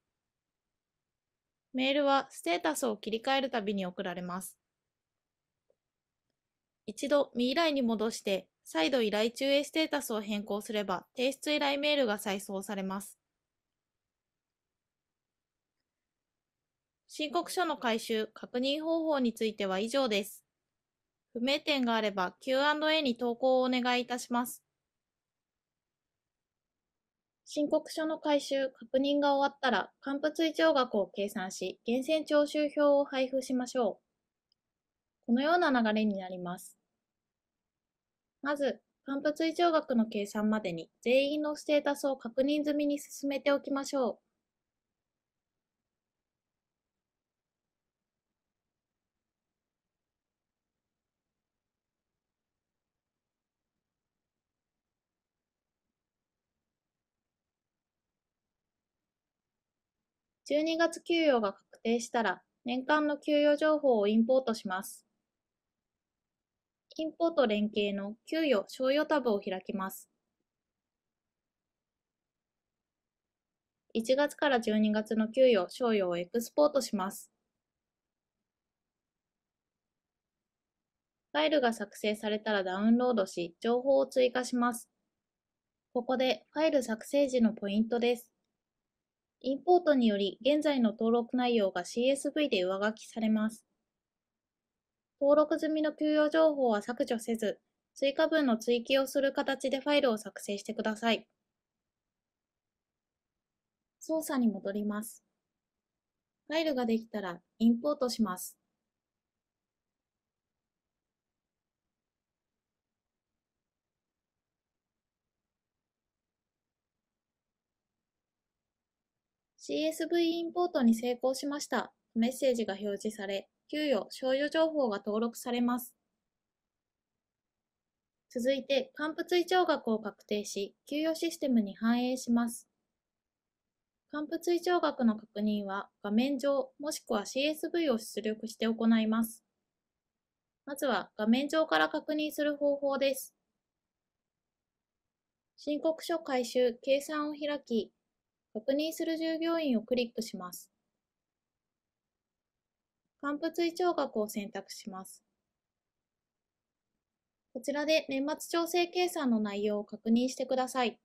メールはステータスを切り替えるたびに送られます。一度未依頼に戻して再度依頼中へステータスを変更すれば、提出依頼メールが再送されます。申告書の回収、確認方法については以上です。不明点があれば Q&A に投稿をお願いいたします。申告書の回収、確認が終わったら、還付追徴額を計算し、源泉徴収票を配布しましょう。このような流れになります。まず、乾物異常額の計算までに全員のステータスを確認済みに進めておきましょう。12月給与が確定したら、年間の給与情報をインポートします。インポート連携の給与・賞与タブを開きます。1月から12月の給与・賞与をエクスポートします。ファイルが作成されたらダウンロードし、情報を追加します。ここでファイル作成時のポイントです。インポートにより現在の登録内容が CSV で上書きされます。登録済みの給与情報は削除せず、追加分の追記をする形でファイルを作成してください。操作に戻ります。ファイルができたらインポートします。CSV インポートに成功しました。メッセージが表示され、給与、賞与情報が登録されます。続いて、還付追徴額を確定し、給与システムに反映します。還付追徴額の確認は画面上もしくは CSV を出力して行います。まずは画面上から確認する方法です。申告書回収、計算を開き、確認する従業員をクリックします。乾物胃腸学を選択します。こちらで年末調整計算の内容を確認してください。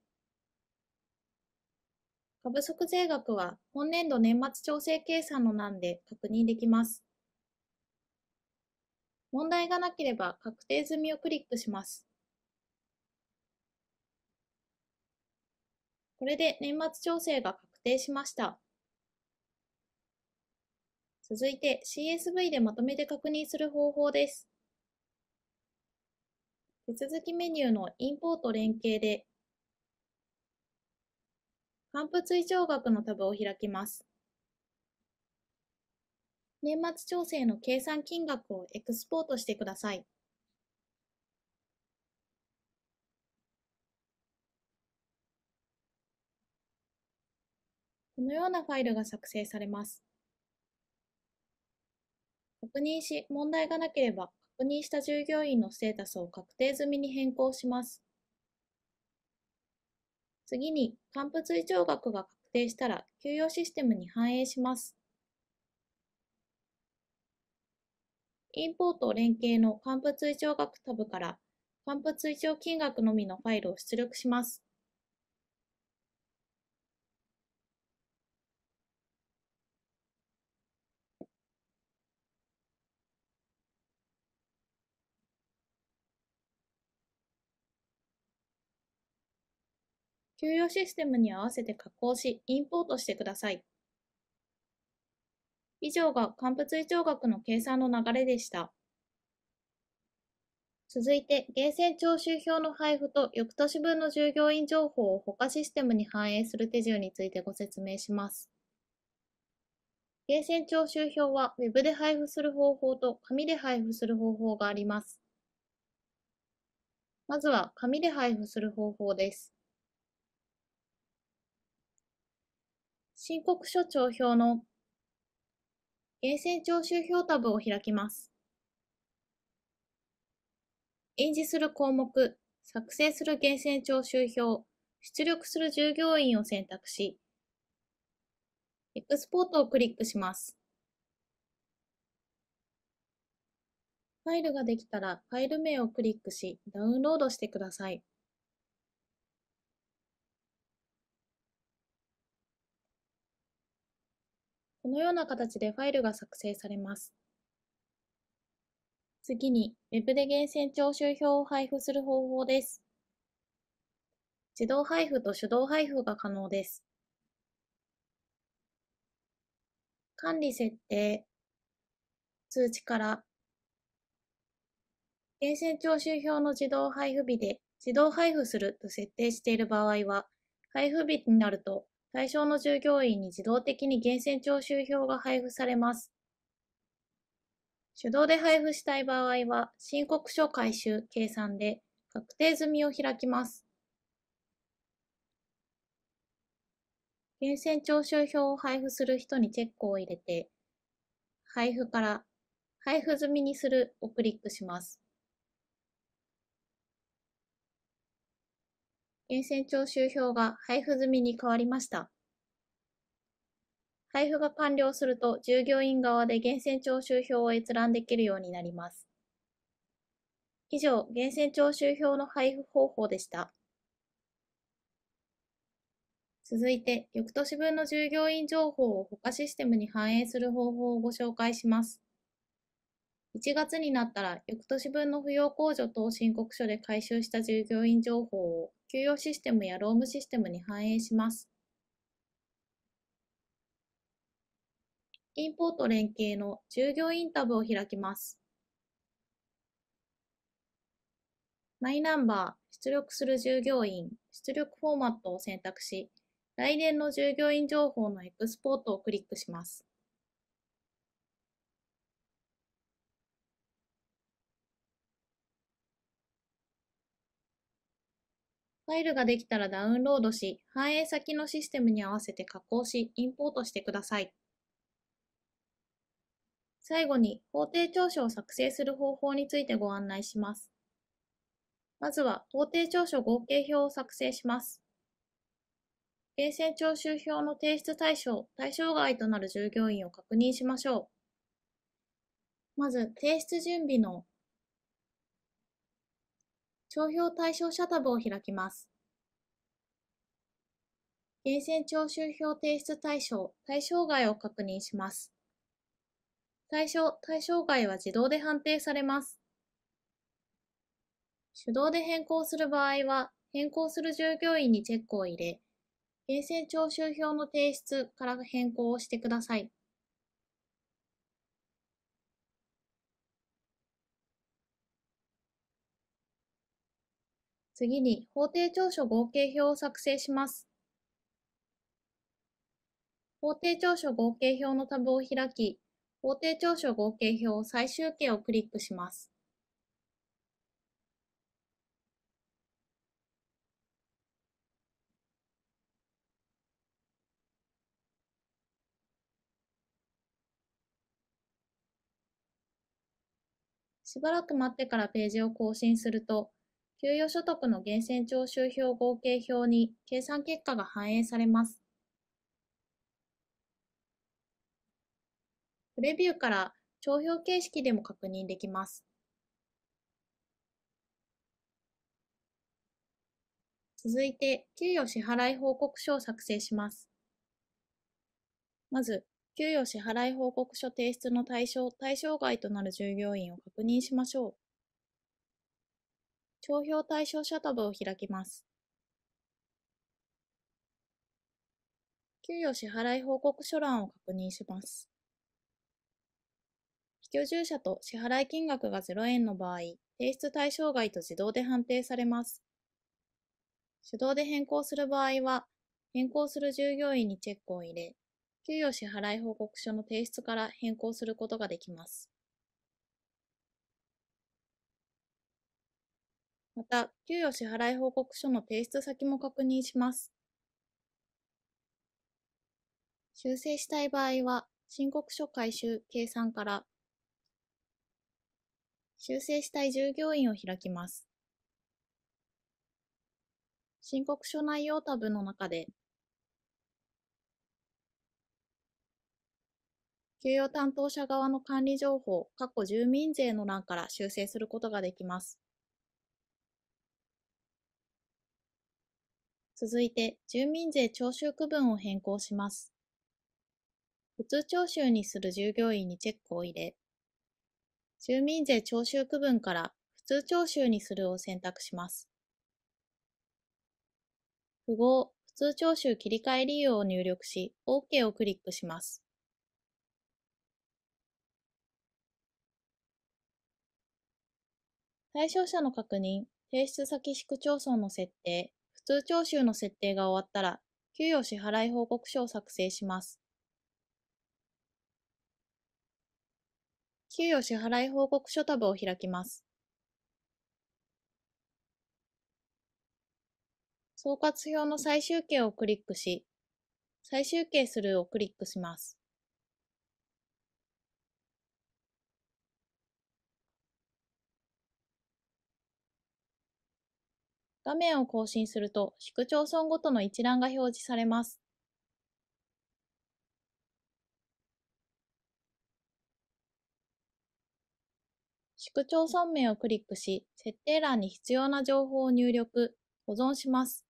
株足税額は本年度年末調整計算の欄で確認できます。問題がなければ確定済みをクリックします。これで年末調整が確定しました。続いて CSV でまとめて確認する方法です。手続きメニューのインポート連携で、還付追徴額のタブを開きます。年末調整の計算金額をエクスポートしてください。このようなファイルが作成されます。確認し、問題がなければ、確認した従業員のステータスを確定済みに変更します。次に、還付追徴額が確定したら、給与システムに反映します。インポート連携の還付追徴額タブから、還付追徴金額のみのファイルを出力します。給与システムに合わせて加工し、インポートしてください。以上が乾物異常学の計算の流れでした。続いて、源泉徴収票の配布と翌年分の従業員情報を他システムに反映する手順についてご説明します。源泉徴収票は Web で配布する方法と紙で配布する方法があります。まずは紙で配布する方法です。申告書帳票の源泉徴収票タブを開きます。印字する項目、作成する源泉徴収票、出力する従業員を選択し、エクスポートをクリックします。ファイルができたらファイル名をクリックし、ダウンロードしてください。このような形でファイルが作成されます。次に Web で源泉徴収票を配布する方法です。自動配布と手動配布が可能です。管理設定、通知から、源泉徴収票の自動配布日で自動配布すると設定している場合は、配布日になると対象の従業員に自動的に源泉徴収票が配布されます。手動で配布したい場合は、申告書回収計算で確定済みを開きます。源泉徴収票を配布する人にチェックを入れて、配布から配布済みにするをクリックします。源泉徴収票が配布済みに変わりました。配布が完了すると、従業員側で源泉徴収票を閲覧できるようになります。以上、源泉徴収票の配布方法でした。続いて、翌年分の従業員情報を他システムに反映する方法をご紹介します。1月になったら、翌年分の扶養控除等申告書で回収した従業員情報を給与システムや労務システムに反映します。インポート連携の従業員タブを開きます。マイナンバー、出力する従業員、出力フォーマットを選択し、来年の従業員情報のエクスポートをクリックします。ファイルができたらダウンロードし、反映先のシステムに合わせて加工し、インポートしてください。最後に、法定調書を作成する方法についてご案内します。まずは、法定調書合計表を作成します。源泉徴収票の提出対象、対象外となる従業員を確認しましょう。まず、提出準備の帳票対象者タブを開きます。源泉徴収票提出対象、対象外を確認します。対象、対象外は自動で判定されます。手動で変更する場合は、変更する従業員にチェックを入れ、源泉徴収票の提出から変更をしてください。次に法定調書合計表を作成します。法定調書合計表のタブを開き、法定調書合計表最終形をクリックします。しばらく待ってからページを更新すると、給与所得の源泉徴収票合計表に計算結果が反映されます。プレビューから帳票形式でも確認できます。続いて、給与支払い報告書を作成します。まず、給与支払い報告書提出の対象、対象外となる従業員を確認しましょう。帳票対象者タブを開きます。給与支払い報告書欄を確認します。非居住者と支払い金額が0円の場合、提出対象外と自動で判定されます。手動で変更する場合は、変更する従業員にチェックを入れ、給与支払い報告書の提出から変更することができます。また、給与支払い報告書の提出先も確認します。修正したい場合は、申告書回収計算から、修正したい従業員を開きます。申告書内容タブの中で、給与担当者側の管理情報、過去住民税の欄から修正することができます。続いて、住民税徴収区分を変更します。普通徴収にする従業員にチェックを入れ、住民税徴収区分から普通徴収にするを選択します。符号、普通徴収切り替え利用を入力し、OK をクリックします。対象者の確認、提出先市区町村の設定、通徴収の設定が終わったら、給与支払い報告書を作成します。給与支払い報告書タブを開きます。総括表の最終形をクリックし、最終形するをクリックします。画面を更新すると、市区町村ごとの一覧が表示されます。市区町村名をクリックし、設定欄に必要な情報を入力、保存します。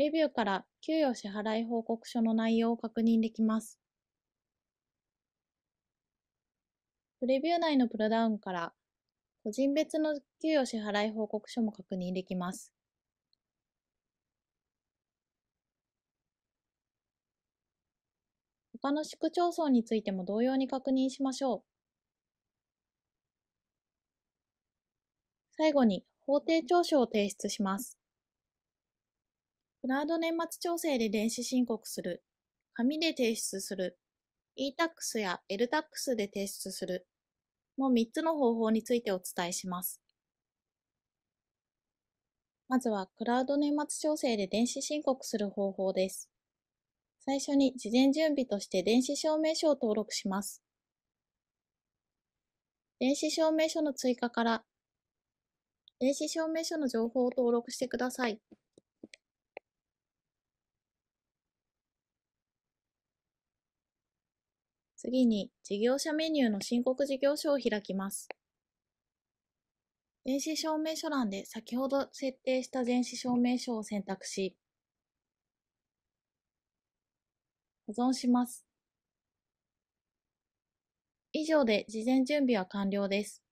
レビューから給与支払い報告書の内容を確認できます。プレビュー内のプロダウンから、個人別の給与支払い報告書も確認できます。他の市区町村についても同様に確認しましょう。最後に法定調書を提出します。クラウド年末調整で電子申告する。紙で提出する。e-tax や LTax で提出する。の3つの方法についてお伝えします。まずは、クラウド年末調整で電子申告する方法です。最初に事前準備として電子証明書を登録します。電子証明書の追加から、電子証明書の情報を登録してください。次に事業者メニューの申告事業所を開きます。電子証明書欄で先ほど設定した電子証明書を選択し、保存します。以上で事前準備は完了です。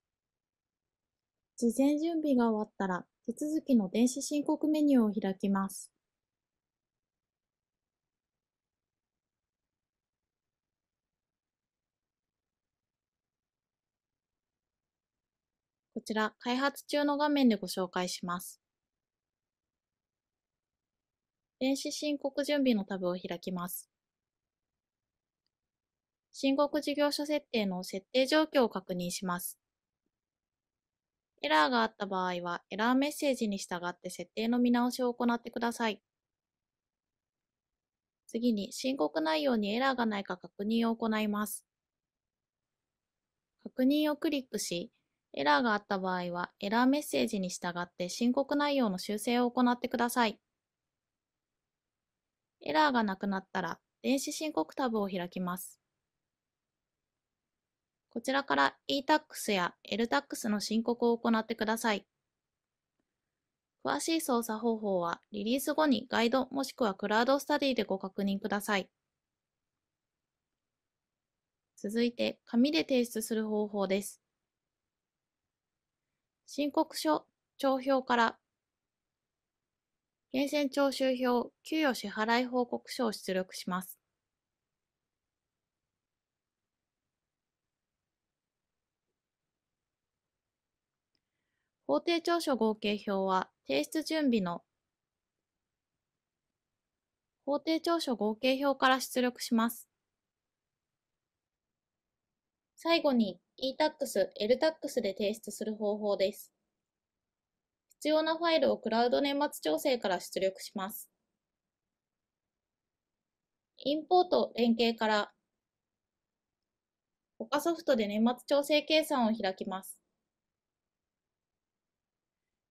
事前準備が終わったら手続きの電子申告メニューを開きます。ちら、開発中の画面でご紹介します。電子申告準備のタブを開きます。申告事業所設定の設定状況を確認します。エラーがあった場合は、エラーメッセージに従って設定の見直しを行ってください。次に、申告内容にエラーがないか確認を行います。確認をクリックし、エラーがあった場合は、エラーメッセージに従って申告内容の修正を行ってください。エラーがなくなったら、電子申告タブを開きます。こちらから e-tax や l-tax の申告を行ってください。詳しい操作方法はリリース後にガイドもしくはクラウドスタディでご確認ください。続いて紙で提出する方法です。申告書、帳票から、源泉徴収票、給与支払い報告書を出力します。法定調書合計表は提出準備の法定調書合計表から出力します。最後に e-tax、ltax で提出する方法です。必要なファイルをクラウド年末調整から出力します。インポート連携から他ソフトで年末調整計算を開きます。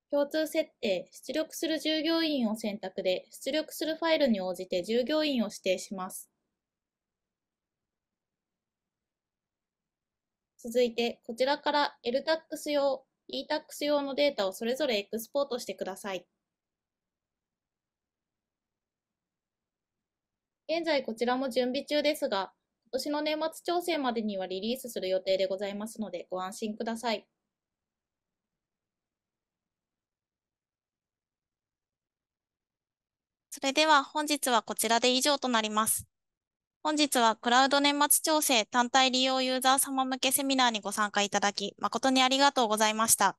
共通設定、出力する従業員を選択で、出力するファイルに応じて従業員を指定します。続いて、こちらから LTAX 用、ETAX 用のデータをそれぞれエクスポートしてください。現在こちらも準備中ですが、今年の年末調整までにはリリースする予定でございますのでご安心ください。それでは本日はこちらで以上となります。本日はクラウド年末調整単体利用ユーザー様向けセミナーにご参加いただき、誠にありがとうございました。